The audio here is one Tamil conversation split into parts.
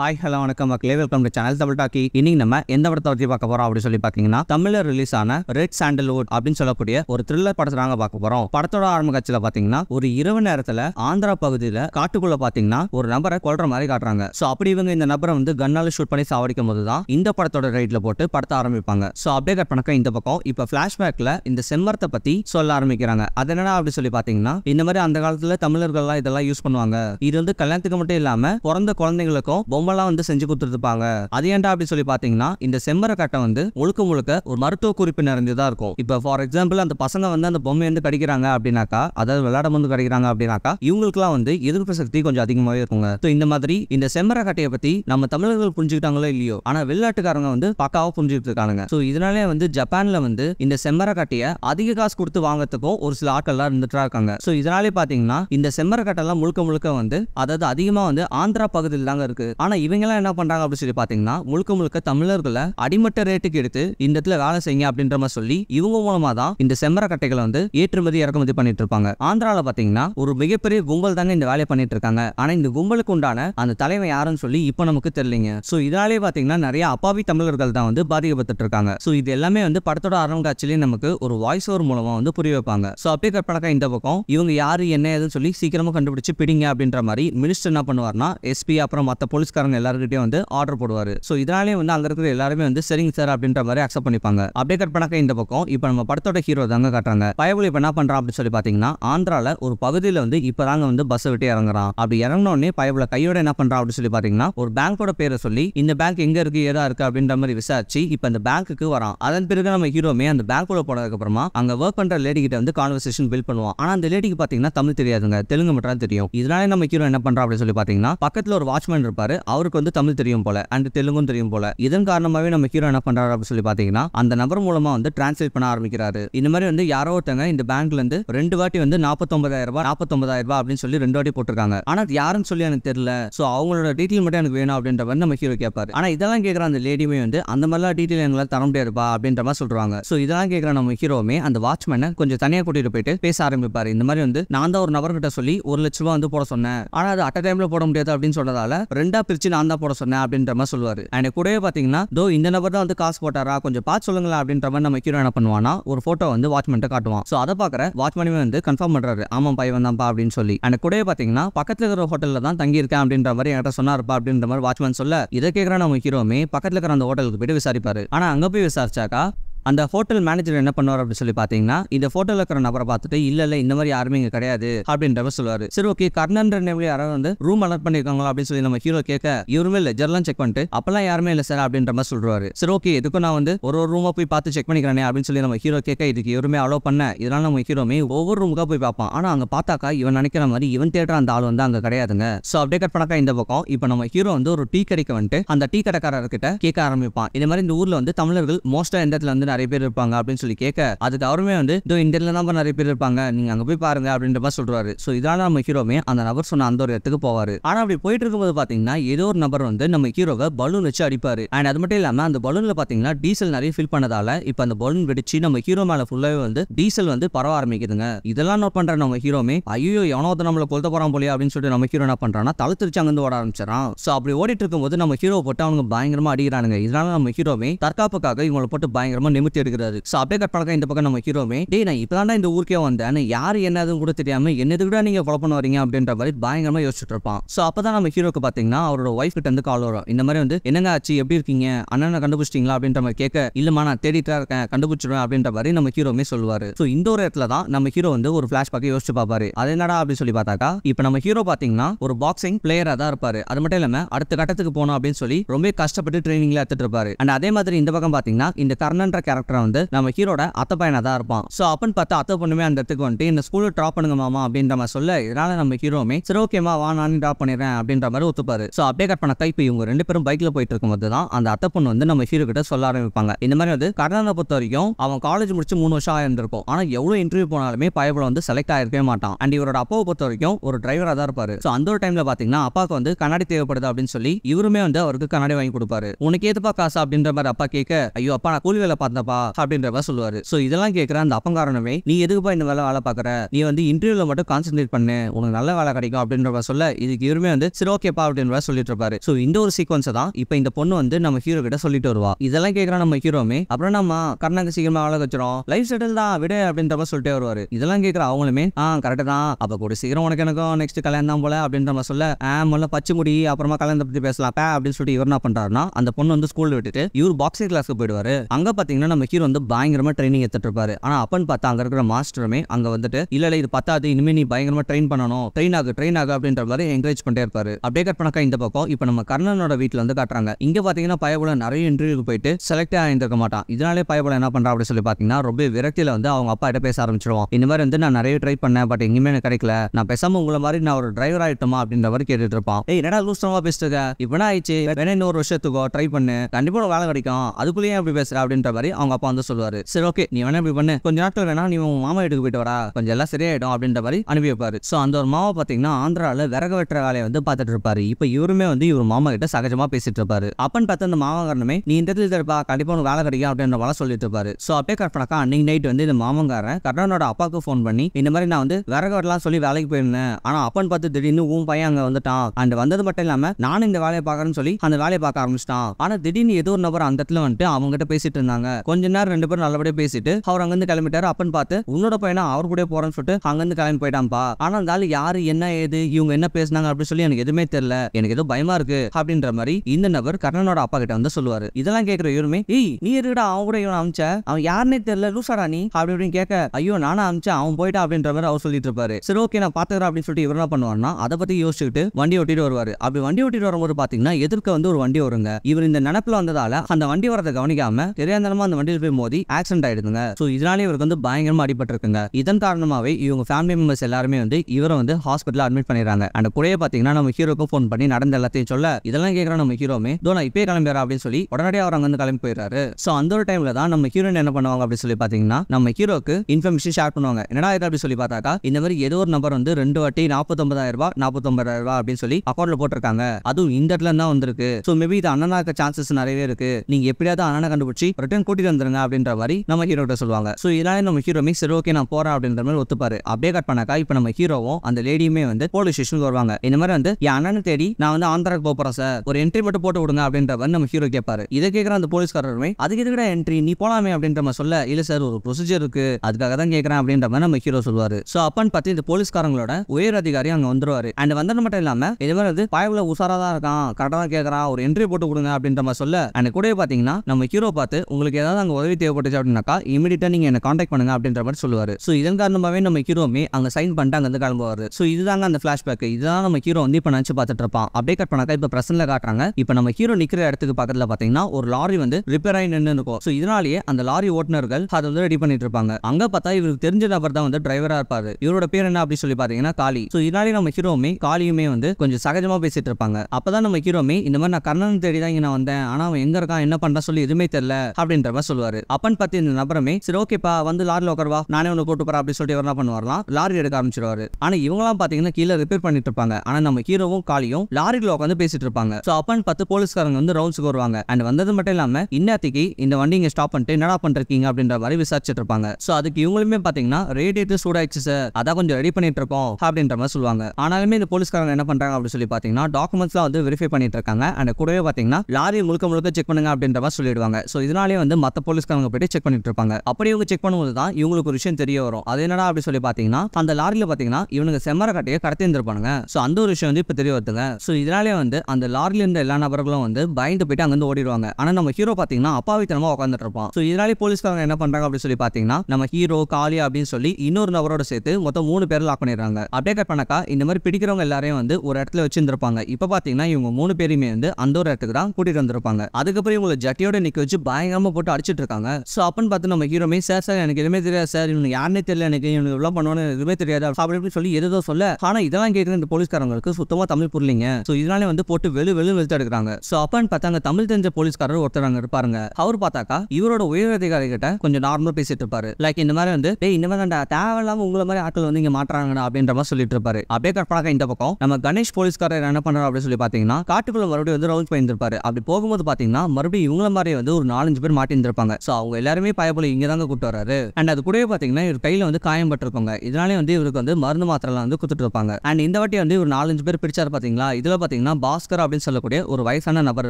ஹாய் ஹலோ வணக்கம் மக்களே welcome to channel Tamil talkie இன்னைக்கு நம்ம எந்த படத்தை பற்றி பார்க்க போறோம் அப்படின்னு சொல்லி பாத்தீங்கன்னா தமிழ்ல ரிலீஸ் ஆன ரெட் வுட் அப்படின்னு சொல்லக்கூடிய ஒரு த்ரில்லர் படத்தை நாங்க பார்க்க போறோம் படத்தோட ஆரம்ப காட்சியில பாத்தீங்கன்னா ஒரு இரவு நேரத்துல ஆந்திரா பகுதியில காட்டுக்குள்ள பாத்தீங்கன்னா ஒரு நபரை கொல்ற மாதிரி காட்டுறாங்க சோ அப்படி இவங்க இந்த நபரை வந்து கன்னால ஷூட் பண்ணி சாவடிக்கும் போதுதான் இந்த படத்தோட ரைட்ல போட்டு படத்தை ஆரம்பிப்பாங்க சோ அப்படியே கட் பண்ணக்க இந்த பக்கம் இப்ப பிளாஷ்பேக்ல இந்த செம்மரத்தை பத்தி சொல்ல ஆரம்பிக்கிறாங்க அது என்னடா அப்படி சொல்லி பாத்தீங்கன்னா இந்த மாதிரி அந்த காலத்துல தமிழர்கள் இதெல்லாம் யூஸ் பண்ணுவாங்க இது வந்து கல்யாணத்துக்கு மட்டும் இல்லாம பிறந்த குழந்தைங்களுக்கும் பொம்மைலாம் வந்து செஞ்சு கொடுத்துருப்பாங்க அது ஏன்டா அப்படி சொல்லி பாத்தீங்கன்னா இந்த செம்மர கட்டை வந்து முழுக்க முழுக்க ஒரு மருத்துவ குறிப்பு நிறைந்ததா இருக்கும் இப்போ ஃபார் எக்ஸாம்பிள் அந்த பசங்க வந்து அந்த பொம்மை வந்து கடிக்கிறாங்க அப்படின்னாக்கா அதாவது விளையாட வந்து கடிக்கிறாங்க அப்படின்னாக்கா இவங்களுக்குலாம் வந்து எதிர்ப்பு சக்தி கொஞ்சம் அதிகமாவே இருக்குங்க ஸோ இந்த மாதிரி இந்த செம்மர கட்டையை பத்தி நம்ம தமிழர்கள் புரிஞ்சுக்கிட்டாங்களோ இல்லையோ ஆனா வெளிநாட்டுக்காரங்க வந்து பக்காவ புரிஞ்சுட்டு இருக்காங்க ஸோ இதனாலே வந்து ஜப்பான்ல வந்து இந்த செம்மர கட்டைய அதிக காசு கொடுத்து வாங்கறதுக்கும் ஒரு சில ஆட்கள்லாம் இருந்துட்டு இருக்காங்க ஸோ இதனாலே பாத்தீங்கன்னா இந்த செம்மர எல்லாம் முழுக்க முழுக்க வந்து அதாவது அதிகமா வந்து ஆந்திரா பகுதியில் தாங்க இருக்கு ஆனா ஆனால் இவங்கெல்லாம் என்ன பண்ணுறாங்க அப்படின்னு சொல்லி பார்த்தீங்கன்னா முழுக்க முழுக்க தமிழர்களை அடிமட்ட ரேட்டுக்கு எடுத்து இந்த இடத்துல வேலை செய்யுங்க அப்படின்ற மாதிரி சொல்லி இவங்க மூலமா தான் இந்த செம்மர கட்டைகளை வந்து ஏற்றுமதி இறக்குமதி பண்ணிட்டு இருப்பாங்க ஆந்திரால பார்த்தீங்கன்னா ஒரு மிகப்பெரிய கும்பல் தாங்க இந்த வேலையை பண்ணிட்டு இருக்காங்க ஆனால் இந்த கும்பலுக்கு உண்டான அந்த தலைமை யாருன்னு சொல்லி இப்போ நமக்கு தெரியலீங்க ஸோ இதனாலே பார்த்தீங்கன்னா நிறைய அப்பாவி தமிழர்கள் தான் வந்து பாதிக்கப்பட்டு இருக்காங்க ஸோ இது எல்லாமே வந்து படத்தோட அருங்காட்சியிலேயே நமக்கு ஒரு வாய்ஸ் ஓவர் மூலமாக வந்து புரிய வைப்பாங்க ஸோ அப்பே கற்பனக்கா இந்த பக்கம் இவங்க யாரு என்ன ஏதுன்னு சொல்லி சீக்கிரமாக கண்டுபிடிச்சு பிடிங்க அப்படின்ற மாதிரி மினிஸ்டர் என்ன பண்ணுவார்னா எஸ்பி அப்புறம் மற்ற போலீஸ்கார சொந்தக்காரங்க எல்லாருக்கிட்டே வந்து ஆர்டர் போடுவார் ஸோ இதனாலே வந்து அங்க இருக்கிற எல்லாருமே வந்து சரிங்க சார் அப்படின்ற மாதிரி அக்செப்ட் பண்ணிப்பாங்க அப்டேட் பண்ணாக்க இந்த பக்கம் இப்போ நம்ம படத்தோட ஹீரோ தாங்க காட்டுறாங்க பயபுலி இப்போ என்ன பண்ணுறான் அப்படின்னு சொல்லி பார்த்தீங்கன்னா ஆந்திரால ஒரு பகுதியில் வந்து இப்போ தாங்க வந்து பஸ்ஸை விட்டு இறங்குறான் அப்படி இறங்கினோடனே பயபுல கையோட என்ன பண்ணுறான் அப்படின்னு சொல்லி பார்த்தீங்கன்னா ஒரு பேங்கோட பேரை சொல்லி இந்த பேங்க் எங்கே இருக்கு ஏதா இருக்கு அப்படின்ற மாதிரி விசாரிச்சு இப்போ அந்த பேங்க்குக்கு வரான் அதன் பிறகு நம்ம ஹீரோமே அந்த பேங்க்கோட போனதுக்கப்புறமா அங்கே ஒர்க் பண்ணுற லேடி கிட்ட வந்து கான்வர்சேஷன் பில் பண்ணுவான் ஆனா அந்த லேடிக்கு பார்த்தீங்கன்னா தமிழ் தெரியாதுங்க தெலுங்கு மட்டும் தெரியும் இதனால நம்ம ஹீரோ என்ன பண்ணுறா அப்படின்னு சொல்லி பார்த்தீங்கன்னா பக்கத்தில் ஒரு வாட்ச்மேன் இருப்பாரு அவருக்கு வந்து தமிழ் தெரியும் போல அண்ட் தெலுங்கும் தெரியும் போல இதன் காரணமாகவே நம்ம ஹீரோ என்ன பண்ணுறாரு அப்படின்னு சொல்லி பார்த்தீங்கன்னா அந்த நபர் மூலமாக வந்து டிரான்ஸ்லேட் பண்ண ஆரம்பிக்கிறாரு இந்த மாதிரி வந்து யாரோ ஒருத்தங்க இந்த பேங்க்ல இருந்து ரெண்டு வாட்டி வந்து நாற்பத்தொன்பதாயிரம் ரூபாய் நாற்பத்தொன்பதாயிரம் ரூபாய் அப்படின்னு சொல்லி ரெண்டு வாட்டி போட்டிருக்காங்க ஆனால் யாருன்னு சொல்லி எனக்கு தெரியல ஸோ அவங்களோட டீட்டெயில் மட்டும் எனக்கு வேணும் அப்படின்ற மாதிரி நம்ம ஹீரோ கேட்பாரு ஆனால் இதெல்லாம் கேட்குற அந்த லேடியுமே வந்து அந்த மாதிரிலாம் டீட்டெயில் எங்களால் தர முடியாதுப்பா அப்படின்ற மாதிரி சொல்றாங்க ஸோ இதெல்லாம் கேட்குற நம்ம ஹீரோவுமே அந்த வாட்ச்மேனை கொஞ்சம் தனியாக கூட்டிட்டு போயிட்டு பேச ஆரம்பிப்பாரு இந்த மாதிரி வந்து நான் தான் ஒரு நபர்கிட்ட சொல்லி ஒரு லட்ச ரூபா வந்து போட சொன்னேன் ஆனால் அது அட்ட டைமில் போட முடியாது அப்படின்னு சொன்னதால ரெண்டா பிரிச்சு வச்சு நான் தான் போட சொன்னேன் அப்படின்ற மாதிரி சொல்லுவாரு அண்ட் கூடவே பாத்தீங்கன்னா தோ இந்த நபர் தான் வந்து காசு போட்டாரா கொஞ்சம் பார்த்து சொல்லுங்களா அப்படின்ற மாதிரி நம்ம ஹீரோ என்ன பண்ணுவானா ஒரு போட்டோ வந்து வாட்ச்மேன் காட்டுவான் ஸோ அதை பாக்குற வாட்ச்மேனுமே வந்து கன்ஃபார்ம் பண்றாரு ஆமா பையன் தான்ப்பா அப்படின்னு சொல்லி அண்ட் கூடவே பாத்தீங்கன்னா பக்கத்துல இருக்கிற ஹோட்டல்ல தான் தங்கி இருக்கேன் அப்படின்ற மாதிரி என்கிட்ட சொன்னார்ப்பா அப்படின்ற மாதிரி வாட்ச்மேன் சொல்ல இதை கேட்கிற நம்ம ஹீரோமே பக்கத்துல இருக்கிற அந்த ஹோட்டலுக்கு போயிட்டு விசாரிப்பாரு ஆனா அங்க போய் விசாரிச்சாக்கா அந்த ஹோட்டல் மேனேஜர் என்ன பண்ணுவார் அப்படின்னு சொல்லி பார்த்தீங்கன்னா இந்த ஃபோட்டோவில் இருக்கிற நபரை பார்த்துட்டு இல்லை இல்லை இந்த மாதிரி யாருமே இங்கே கிடையாது அப்படின்றவர் சொல்லுவார் சரி ஓகே கர்ணன்ற நேமில் யாராவது வந்து ரூம் அலர்ட் பண்ணியிருக்காங்களா அப்படின்னு சொல்லி நம்ம ஹீரோ கேட்க இவருமே ஜெர்லாம் செக் பண்ணிட்டு அப்பெல்லாம் யாருமே இல்லை சார் அப்படின்ற மாதிரி சொல்றாரு சரி ஓகே எதுக்கும் நான் வந்து ஒரு ஒரு ரூமா போய் பார்த்து செக் பண்ணிக்கிறேனே அப்படின்னு சொல்லி நம்ம ஹீரோ கேட்க இதுக்கு இவருமே அலோவ் பண்ண இதனால நம்ம ஹீரோமே ஒவ்வொரு ரூமுக்காக போய் பார்ப்பான் ஆனால் அங்கே பார்த்தாக்கா இவன் நினைக்கிற மாதிரி இவன் தேடுற அந்த ஆள் வந்து அங்கே கிடையாதுங்க ஸோ அப்படியே கட் பண்ணாக்கா இந்த பக்கம் இப்போ நம்ம ஹீரோ வந்து ஒரு டீ கடைக்கு வந்துட்டு அந்த டீ கடைக்காரர்கிட்ட கேட்க ஆரம்பிப்பான் இந்த மாதிரி இந்த ஊரில் வந்து தமிழர்கள் மோஸ்ட்டாக எந்த இடத்துல வந்து நிறைய பேர் இருப்பாங்க அப்படின்னு சொல்லி கேட்க அதுக்கு அவருமே வந்து இதோ இந்தியில தான் நிறைய பேர் இருப்பாங்க நீங்க அங்க போய் பாருங்க அப்படின்ற மாதிரி சொல்றாரு ஸோ இதனால நம்ம ஹீரோமே அந்த நபர் சொன்ன அந்த ஒரு இடத்துக்கு போவாரு ஆனா அப்படி போயிட்டு இருக்கும்போது பாத்தீங்கன்னா ஏதோ ஒரு நபர் வந்து நம்ம ஹீரோவை பலூன் வச்சு அடிப்பாரு அண்ட் அது மட்டும் இல்லாம அந்த பலூன்ல பாத்தீங்கன்னா டீசல் நிறைய ஃபில் பண்ணதால இப்ப அந்த பலூன் வெடிச்சு நம்ம ஹீரோ மேல ஃபுல்லாவே வந்து டீசல் வந்து பரவ ஆரம்பிக்குதுங்க இதெல்லாம் நோட் பண்ற நம்ம ஹீரோமே ஐயோ எவனோ நம்மளை கொல்த்த போறான் போலியா அப்படின்னு சொல்லிட்டு நம்ம ஹீரோ என்ன பண்றான்னா தளத்திருச்சு அங்கிருந்து ஓட ஆரம்பிச்சிடறான் ஸோ அப்படி ஓடிட்டு இருக்கும்போது நம்ம ஹீரோ போட்டு அவங்க பயங்கரமா அடிக்கிறானுங்க இதனால நம்ம ஹீரோவே தற்காப்புக்காக இவங்களை போட்டு பயங்கரமா நிமிஷம் நிமித்தி எடுக்கிறாரு சோ அப்படியே கட் பண்ணக்கா இந்த பக்கம் நம்ம ஹீரோமே டே நான் இப்பதான் இந்த ஊருக்கே வந்தேன் யாரு என்னதுன்னு கூட தெரியாம என்னது கூட நீங்க ஃபாலோ பண்ண வரீங்க அப்படின்ற மாதிரி பயங்கரமா யோசிச்சுட்டு இருப்பான் சோ அப்பதான் நம்ம ஹீரோக்கு பாத்தீங்கன்னா அவரோட ஒய்ஃப் கிட்ட வந்து கால் வரும் இந்த மாதிரி வந்து என்னங்க ஆச்சு எப்படி இருக்கீங்க அண்ணனை கண்டுபிடிச்சிட்டீங்களா அப்படின்ற மாதிரி கேட்க இல்லமா நான் தேடிட்டு இருக்கேன் கண்டுபிடிச்சிடுவேன் அப்படின்ற மாதிரி நம்ம ஹீரோமே சொல்லுவாரு சோ இந்த ஒரு இடத்துல தான் நம்ம ஹீரோ வந்து ஒரு பிளாஷ் பாக்க யோசிச்சு பாப்பாரு அது என்னடா அப்படின்னு சொல்லி பார்த்தாக்கா இப்ப நம்ம ஹீரோ பாத்தீங்கன்னா ஒரு பாக்ஸிங் பிளேயரா தான் இருப்பாரு அது மட்டும் இல்லாம அடுத்த கட்டத்துக்கு போனோம் அப்படின்னு சொல்லி ரொம்ப கஷ்டப்பட்டு ட்ரைனிங்ல எடுத்துட்டு இருப்பாரு அண்ட் அதே மாதிரி இந்த பக்கம் பாத்தீங்கன்னா இந்த கர்ணன்ற கேரக்டர் வந்து நம்ம ஹீரோட அத்த பையனா தான் இருப்பான் ஸோ அப்பன் பார்த்தா அத்தை பொண்ணுமே அந்த இடத்துக்கு வந்துட்டு இந்த ஸ்கூலில் ட்ராப் பண்ணுங்க மாமா அப்படின்ற மாதிரி சொல்ல இதனால நம்ம ஹீரோமே சரி ஓகேமா வா நானும் ட்ராப் பண்ணிடுறேன் அப்படின்ற மாதிரி ஒத்துப்பாரு ஸோ அப்படியே கட் பண்ண டைப் இவங்க ரெண்டு பேரும் பைக்ல போயிட்டு இருக்கும்போது தான் அந்த அத்தை பொண்ணு வந்து நம்ம ஹீரோ கிட்ட சொல்ல ஆரம்பிப்பாங்க இந்த மாதிரி வந்து கடனை பொறுத்த வரைக்கும் அவன் காலேஜ் முடிச்சு மூணு வருஷம் ஆயிருந்திருக்கும் ஆனா எவ்வளோ இன்டர்வியூ போனாலுமே பயபுல வந்து செலக்ட் ஆயிருக்கவே மாட்டான் அண்ட் இவரோட அப்பாவை பொறுத்த வரைக்கும் ஒரு டிரைவரா தான் இருப்பாரு ஸோ அந்த ஒரு டைம்ல பார்த்தீங்கன்னா அப்பாவுக்கு வந்து கண்ணாடி தேவைப்படுது அப்படின்னு சொல்லி இவருமே வந்து அவருக்கு கண்ணாடி வாங்கி கொடுப்பாரு உனக்கு ஏதுப்பா காசு அப்படின்ற மாதிரி அப்பா கேட்க ஐயோ அப்பா நான் கூலி வேலை பார்த்து இருந்தப்பா அப்படின்றவா சொல்லுவாரு சோ இதெல்லாம் கேட்கிற அந்த அப்பங்காரனவே நீ எதுக்குப்பா இந்த வேலை வேலை பாக்குற நீ வந்து இன்டர்வியூல மட்டும் கான்சென்ட்ரேட் பண்ணு உனக்கு நல்ல வேலை கிடைக்கும் அப்படின்றவா சொல்ல இதுக்கு எதுவுமே வந்து சரி ஓகேப்பா அப்படின்ற சொல்லிட்டு இருப்பாரு சோ இந்த ஒரு சீக்வன்ஸ் தான் இப்ப இந்த பொண்ணு வந்து நம்ம ஹீரோ கிட்ட சொல்லிட்டு வருவா இதெல்லாம் கேட்கிற நம்ம ஹீரோமே அப்புறம் நம்ம கர்ணாங்க சீக்கிரமா வேலை வச்சிரும் லைஃப் செட்டில் தான் விட அப்படின்றவா சொல்லிட்டே வருவாரு இதெல்லாம் கேட்கிற அவங்களுமே ஆ கரெக்ட் தான் அப்ப கூட சீக்கிரம் உனக்கு எனக்கும் நெக்ஸ்ட் கல்யாணம் தான் போல அப்படின்ற சொல்ல ஆ முதல்ல முடி அப்புறமா கல்யாணத்தை பத்தி பேசலாம் அப்படின்னு சொல்லிட்டு இவர் என்ன பண்றாருன்னா அந்த பொண்ணு வந்து ஸ்கூல் விட்டுட்டு இவர் பாக்ஸிங் கிளாஸ்க்கு போயிடுவாரு அங்க பாத்தீங்கன்னா பார்த்தீங்கன்னா நம்ம ஹீரோ வந்து பயங்கரமாக ட்ரைனிங் எடுத்துட்டு இருப்பாரு ஆனால் அப்பன்னு பார்த்தா அங்கே இருக்கிற மாஸ்டருமே அங்கே வந்துட்டு இல்லை இது பத்தாது இனிமேல் நீ பயங்கரமாக ட்ரெயின் பண்ணணும் ட்ரெயின் ஆகு ட்ரெயின் ஆகு அப்படின்ற மாதிரி என்கரேஜ் பண்ணிட்டே இருப்பாரு அப்படியே கட் பண்ணக்கா இந்த பக்கம் இப்போ நம்ம கர்ணனோட வீட்டில் வந்து காட்டுறாங்க இங்கே பார்த்தீங்கன்னா பயபுல நிறைய இன்டர்வியூக்கு போயிட்டு செலக்ட் ஆகிருக்க மாட்டான் இதனாலே பயபுல என்ன பண்றா அப்படின்னு சொல்லி பார்த்தீங்கன்னா ரொம்ப விரக்தியில் வந்து அவங்க அப்பா கிட்ட பேச ஆரம்பிச்சிருவோம் இந்த மாதிரி வந்து நான் நிறைய ட்ரை பண்ணேன் பட் எங்கேயுமே எனக்கு கிடைக்கல நான் பேசாம உங்களை மாதிரி நான் ஒரு டிரைவர் ஆகிட்டோமா அப்படின்ற மாதிரி கேட்டுட்டு இருப்பான் ஏய் என்னடா லூஸ்டமா பேசிட்டு இப்போ என்ன ஆயிடுச்சு வேணா இன்னொரு வருஷத்துக்கோ ட்ரை பண்ணு கண்டிப்பா வேலை கிடைக்கும் அதுக்குள்ளேயே அப்படி பேசுற அப்படின்ற மாதிரி அவங்க அப்பா வந்து சொல்லுவாரு சரி ஓகே நீ வேணா இப்படி பண்ணு கொஞ்ச நாட்கள் வேணா நீ உங்க மாமா வீட்டுக்கு போயிட்டு வரா கொஞ்சம் எல்லாம் சரியாயிடும் அப்படின்ற மாதிரி அனுப்பி வைப்பாரு ஸோ அந்த ஒரு மாமா பாத்தீங்கன்னா ஆந்திராவில் விறகு வெட்டுற வேலையை வந்து பார்த்துட்டு இருப்பாரு இப்போ இவருமே வந்து இவர் மாமா கிட்ட சகஜமா பேசிட்டு இருப்பாரு அப்பன்னு பார்த்து அந்த மாமா காரணமே நீ இந்த இடத்துல இருப்பா கண்டிப்பா உனக்கு வேலை கிடைக்கும் அப்படின்ற வேலை சொல்லிட்டு இருப்பாரு ஸோ அப்பே கற்பனாக்கா அன்னைக்கு நைட் வந்து இந்த மாமங்காரன் கர்ணனோட அப்பாவுக்கு ஃபோன் பண்ணி இந்த மாதிரி நான் வந்து விறகு வெட்டலாம் சொல்லி வேலைக்கு போயிருந்தேன் ஆனா அப்பன் பார்த்து திடீர்னு உன் பையன் அங்க வந்துட்டான் அண்ட் வந்தது மட்டும் இல்லாம நானும் இந்த வேலையை பாக்குறேன்னு சொல்லி அந்த வேலையை பார்க்க ஆரம்பிச்சிட்டான் ஆனா திடீர்னு ஏதோ ஒரு நபர் அந்த இடத்துல வந்துட்டு அவங்க கிட்ட பேசிட்டு இருந்தாங்க கொஞ்ச நேரம் ரெண்டு பேரும் நல்லபடியா பேசிட்டு அவர் அங்கிருந்து கிளம்பிட்டாரு அப்பன் பார்த்து உன்னோட பையனா அவர் கூட போறேன்னு சொல்லிட்டு அங்கிருந்து கிளம்பி போயிட்டான்பா ஆனா இருந்தாலும் யாரு என்ன ஏது இவங்க என்ன பேசினாங்க அப்படின்னு சொல்லி எனக்கு எதுவுமே தெரியல எனக்கு ஏதோ பயமா இருக்கு அப்படின்ற மாதிரி இந்த நபர் கர்ணனோட அப்பா கிட்ட வந்து சொல்லுவாரு இதெல்லாம் கேட்கிற இவருமே ஏய் நீ இருக்கடா அவன் கூட இவன் அமைச்ச அவன் யாருன்னே தெரியல லூசாடா நீ அப்படி இப்படின்னு கேட்க ஐயோ நானா அமைச்சேன் அவன் போயிட்டா அப்படின்ற மாதிரி அவர் சொல்லிட்டு இருப்பாரு சரி ஓகே நான் பாத்துக்கிறேன் அப்படின்னு சொல்லிட்டு இவர் என்ன பண்ணுவாருன்னா அதை பத்தி யோசிச்சுட்டு வண்டி ஓட்டிட்டு வருவாரு அப்படி வண்டி ஓட்டிட்டு வரும்போது பாத்தீங்கன்னா எதிர்க்க வந்து ஒரு வண்டி வருங்க இவர் இந்த நினப்புல வந்ததால அந்த வண்டி வரதை கவனிக்காம தெரியாத அந்த வண்டியில் போய் மோதி ஆக்சிடென்ட் ஆயிடுதுங்க சோ இதனாலே இவருக்கு வந்து பயங்கரமா அடிபட்டிருக்குங்க இதன் காரணமாவே இவங்க ஃபேமிலி மெம்பர்ஸ் எல்லாருமே வந்து இவரை வந்து ஹாஸ்பிட்டல் அட்மிட் பண்ணிடுறாங்க அந்த கூட பாத்தீங்கன்னா நம்ம ஹீரோக்கு ஃபோன் பண்ணி நடந்த எல்லாத்தையும் சொல்ல இதெல்லாம் கேட்கற நம்ம ஹீரோமே தோ நான் இப்பயே கிளம்பிடுறா அப்படின்னு சொல்லி உடனடியாக அவர் அங்க வந்து கிளம்பி போயிடாரு ஸோ அந்த ஒரு டைம்ல தான் நம்ம ஹீரோன் என்ன பண்ணுவாங்க அப்படின்னு சொல்லி பாத்தீங்கன்னா நம்ம ஹீரோக்கு இன்ஃபர்மேஷன் ஷேர் பண்ணுவாங்க என்னடா இது அப்படின்னு சொல்லி பார்த்தாக்கா இந்த மாதிரி ஏதோ ஒரு நம்பர் வந்து ரெண்டு வாட்டி நாற்பத்தொன்பதாயிரம் ரூபாய் நாற்பத்தொன்பதாயிரம் ரூபாய் அப்படின்னு சொல்லி அக்கௌண்ட்ல போட்டிருக்காங்க அதுவும் இந்த இடத்துல தான் வந்திருக்கு சோ மேபி இது அண்ணனாக்க சான்சஸ் நிறையவே இருக்கு நீங்க எப்படியாவது அண்ணனை கண்டுபிடிச்சி ரிட்டர்ன் கூட்டி வந்துருங்க அப்படின்ற மாதிரி நம்ம ஹீரோட்ட சொல்லுவாங்க ஸோ இதனால நம்ம ஹீரோ ஹீரோமே சரி ஓகே நான் போறேன் அப்படின்ற மாதிரி ஒத்துப்பாரு அப்படியே கட் பண்ணாக்கா இப்போ நம்ம ஹீரோவும் அந்த லேடியுமே வந்து போலீஸ் ஸ்டேஷனுக்கு வருவாங்க இந்த மாதிரி வந்து என் அண்ணனை தேடி நான் வந்து ஆந்திராக்கு போறேன் சார் ஒரு என்ட்ரி மட்டும் போட்டு விடுங்க அப்படின்ற மாதிரி நம்ம ஹீரோ கேட்பாரு இதை கேட்குற அந்த போலீஸ்காரருமே அதுக்கு எதுக்கட என்ட்ரி நீ போலாமே அப்படின்ற மாதிரி சொல்ல இல்ல சார் ஒரு ப்ரொசீஜர் இருக்கு அதுக்காக தான் கேட்கறேன் அப்படின்ற மாதிரி நம்ம ஹீரோ சொல்லுவாரு ஸோ அப்பன்னு பார்த்து இந்த போலீஸ்காரங்களோட உயர் அதிகாரி அங்க வந்துருவாரு அண்ட் வந்தது மட்டும் இல்லாம இது மாதிரி வந்து பாயவுல உசாரா தான் இருக்கான் கரெக்டாக தான் கேட்கறான் ஒரு என்ட்ரி போட்டு கொடுங்க அப்படின்ற மாதிரி சொல்ல அண்ட் கூட பாத்தீங்கன்னா நம்ம ஹீரோ பார்த்து உங்களுக்கு ஏதாவது ஏதாவது அங்கே உதவி தேவைப்பட்டுச்சு அப்படின்னாக்கா இமீடியட்டாக நீங்கள் என்ன காண்டாக்ட் பண்ணுங்க அப்படின்ற மாதிரி சொல்லுவார் ஸோ இதன் காரணமாகவே நம்ம ஹீரோமே அங்கே சைன் பண்ணிட்டு வந்து கிளம்புவார் ஸோ இதுதாங்க அந்த ஃபிளாஷ்பேக் இதுதான் நம்ம ஹீரோ வந்து இப்போ நினச்சி பார்த்துட்டு இருப்பான் அப்படியே கட் பண்ணாக்கா இப்போ பிரசனில் காட்டுறாங்க இப்போ நம்ம ஹீரோ நிற்கிற இடத்துக்கு பக்கத்தில் பார்த்தீங்கன்னா ஒரு லாரி வந்து ரிப்பேர் ஆகி நின்று இருக்கும் ஸோ இதனாலேயே அந்த லாரி ஓட்டுநர்கள் அதை வந்து ரெடி பண்ணிட்டு இருப்பாங்க அங்கே பார்த்தா இவருக்கு தெரிஞ்ச நபர் தான் வந்து டிரைவராக இருப்பார் இவரோட பேர் என்ன அப்படின்னு சொல்லி பார்த்தீங்கன்னா காளி ஸோ இதனாலேயே நம்ம ஹீரோமே காளியுமே வந்து கொஞ்சம் சகஜமாக பேசிட்டு இருப்பாங்க அப்போ தான் நம்ம ஹீரோமே இந்த மாதிரி நான் கர்ணன் தேடி தான் இங்கே நான் வந்தேன் ஆனால் அவன் எங்கே இருக்கான் என்ன பண்ணுறான் சொல்லி எதுவுமே தெரியல அப்படின்ற நபர் சொல்லுவாரு அப்பன் பத்தி இந்த நபருமே சரி ஓகேப்பா வந்து லாரில உட்காருவா நானே உன்னை கூட்டு போறேன் அப்படின்னு சொல்லிட்டு என்ன பண்ணுவாரலாம் லாரி எடுக்க ஆரம்பிச்சிருவாரு ஆனா இவங்கலாம் பாத்தீங்கன்னா கீழே ரிப்பேர் பண்ணிட்டு இருப்பாங்க ஆனா நம்ம ஹீரோவும் காலியும் லாரிகள் உட்காந்து பேசிட்டு இருப்பாங்க சோ அப்பன் பத்து போலீஸ்காரங்க வந்து ரவுண்ட்ஸ்க்கு வருவாங்க அண்ட் வந்தது மட்டும் இல்லாம இன்னத்துக்கு இந்த வண்டி இங்க ஸ்டாப் பண்ணிட்டு என்னடா பண்றீங்க அப்படின்ற மாதிரி விசாரிச்சிட்டு இருப்பாங்க சோ அதுக்கு இவங்களுமே பாத்தீங்கன்னா ரேடியேட்டர் சூடாயிடுச்சு சார் அதான் கொஞ்சம் ரெடி பண்ணிட்டு இருப்போம் அப்படின்ற மாதிரி சொல்லுவாங்க ஆனாலுமே இந்த போலீஸ்காரங்க என்ன பண்றாங்க அப்படின்னு சொல்லி பாத்தீங்கன்னா டாக்குமெண்ட்ஸ்லாம் வந்து வெரிஃபை பண்ணிட்டு இருக்காங்க அண்ட் கூடவே பாத்தீங்கன்னா லாரி முழுக்க முழுக்க செக் பண்ணுங்க அப்படின்ற மாதிரி சொல்லிடுவாங்க சோ இதனாலே வந்து மற்ற போலீஸ்காரங்க போயிட்டு செக் பண்ணிட்டு இருப்பாங்க அப்படி இவங்க செக் பண்ணும்போது தான் இவங்களுக்கு ஒரு விஷயம் தெரிய வரும் அது என்னடா அப்படி சொல்லி பார்த்தீங்கன்னா அந்த லாரியில் பார்த்தீங்கன்னா இவங்க செம்மர கட்டையை கடத்தி இருந்திருப்பாங்க ஸோ அந்த ஒரு விஷயம் வந்து இப்போ தெரிய வருதுங்க ஸோ இதனாலே வந்து அந்த லாரியில் இருந்த எல்லா நபர்களும் வந்து பயந்து போயிட்டு அங்கேருந்து ஓடிடுவாங்க ஆனால் நம்ம ஹீரோ பார்த்தீங்கன்னா அப்பாவித்தனமாக உட்காந்துட்டு இருப்பான் ஸோ இதனாலே போலீஸ்காரங்க என்ன பண்ணுறாங்க அப்படின்னு சொல்லி பார்த்தீங்கன்னா நம்ம ஹீரோ காலி அப்படின்னு சொல்லி இன்னொரு நபரோட சேர்த்து மொத்தம் மூணு பேர் லாக் பண்ணிடுறாங்க அப்படியே கட் பண்ணக்கா இந்த மாதிரி பிடிக்கிறவங்க எல்லாரையும் வந்து ஒரு இடத்துல வச்சிருந்திருப்பாங்க இப்போ பார்த்தீங்கன்னா இவங்க மூணு பேருமே வந்து அந்த ஒரு இடத்துக்கு தான் கூட்டிட்டு வந்திருப்பாங்க அதுக்கப்புறம் இவங்களை ஜட்டியோட நிற்க வச்சு பயங்கரமா போட்டு அடிச்சிட்டு இருக்காங்க ஸோ அப்பன்னு பார்த்து நம்ம ஹீரோமே சார் சார் எனக்கு எதுவுமே தெரியாது சார் இவனுக்கு யாருனே தெரியல எனக்கு இவனுக்கு எவ்வளோ பண்ணுவானு எதுவுமே தெரியாது அப்படின்னு சொல்லி எதோ சொல்ல ஆனால் இதெல்லாம் கேட்குற இந்த போலீஸ்காரங்களுக்கு சுத்தமாக தமிழ் புரியலிங்க ஸோ இதனாலே வந்து போட்டு வெளு வெளு வெளுத்து எடுக்கிறாங்க ஸோ அப்பன்னு பார்த்தாங்க தமிழ் தெரிஞ்ச போலீஸ்காரர் ஒருத்தர் அங்கே இருப்பாருங்க அவர் பார்த்தாக்கா இவரோட உயர் அதிகாரி கிட்ட கொஞ்சம் நார்மலாக பேசிட்டு இருப்பாரு லைக் இந்த மாதிரி வந்து டே இந்த மாதிரி தேவையில்லாம உங்களை மாதிரி ஆட்கள் வந்து இங்கே மாட்டுறாங்க அப்படின்ற மாதிரி சொல்லிட்டு இருப்பாரு அப்படியே கற்பனாக்கா இந்த பக்கம் நம்ம கணேஷ் போலீஸ்காரர் என்ன பண்ணுறாரு அப்படின்னு சொல்லி பார்த்தீங்கன்னா காட்டுக்குள்ள மறுபடியும் வந்து ரவுண்ட் பண்ணியிருப்பாரு அப்படி போகும்போது பார்த்தீங்கன்னா மறுபடியும் இவங்கள மாதிரி வந்து ஒரு நாலஞ்சு பேர் மாட்டி வந்திருப்பாங்க ஸோ அவங்க எல்லாருமே பயபோல இங்கே தாங்க கூப்பிட்டு வராரு அண்ட் அது கூடவே பார்த்தீங்கன்னா இவர் கையில் வந்து காயம் பட்டிருப்பாங்க இதனாலே வந்து இவருக்கு வந்து மருந்து மாத்திரைலாம் வந்து கொடுத்துட்டு இருப்பாங்க அண்ட் இந்த வாட்டி வந்து ஒரு நாலஞ்சு பேர் பிடிச்சார் பார்த்தீங்களா இதில் பார்த்தீங்கன்னா பாஸ்கர் அப்படின்னு சொல்லக்கூடிய ஒரு வயசான நபர்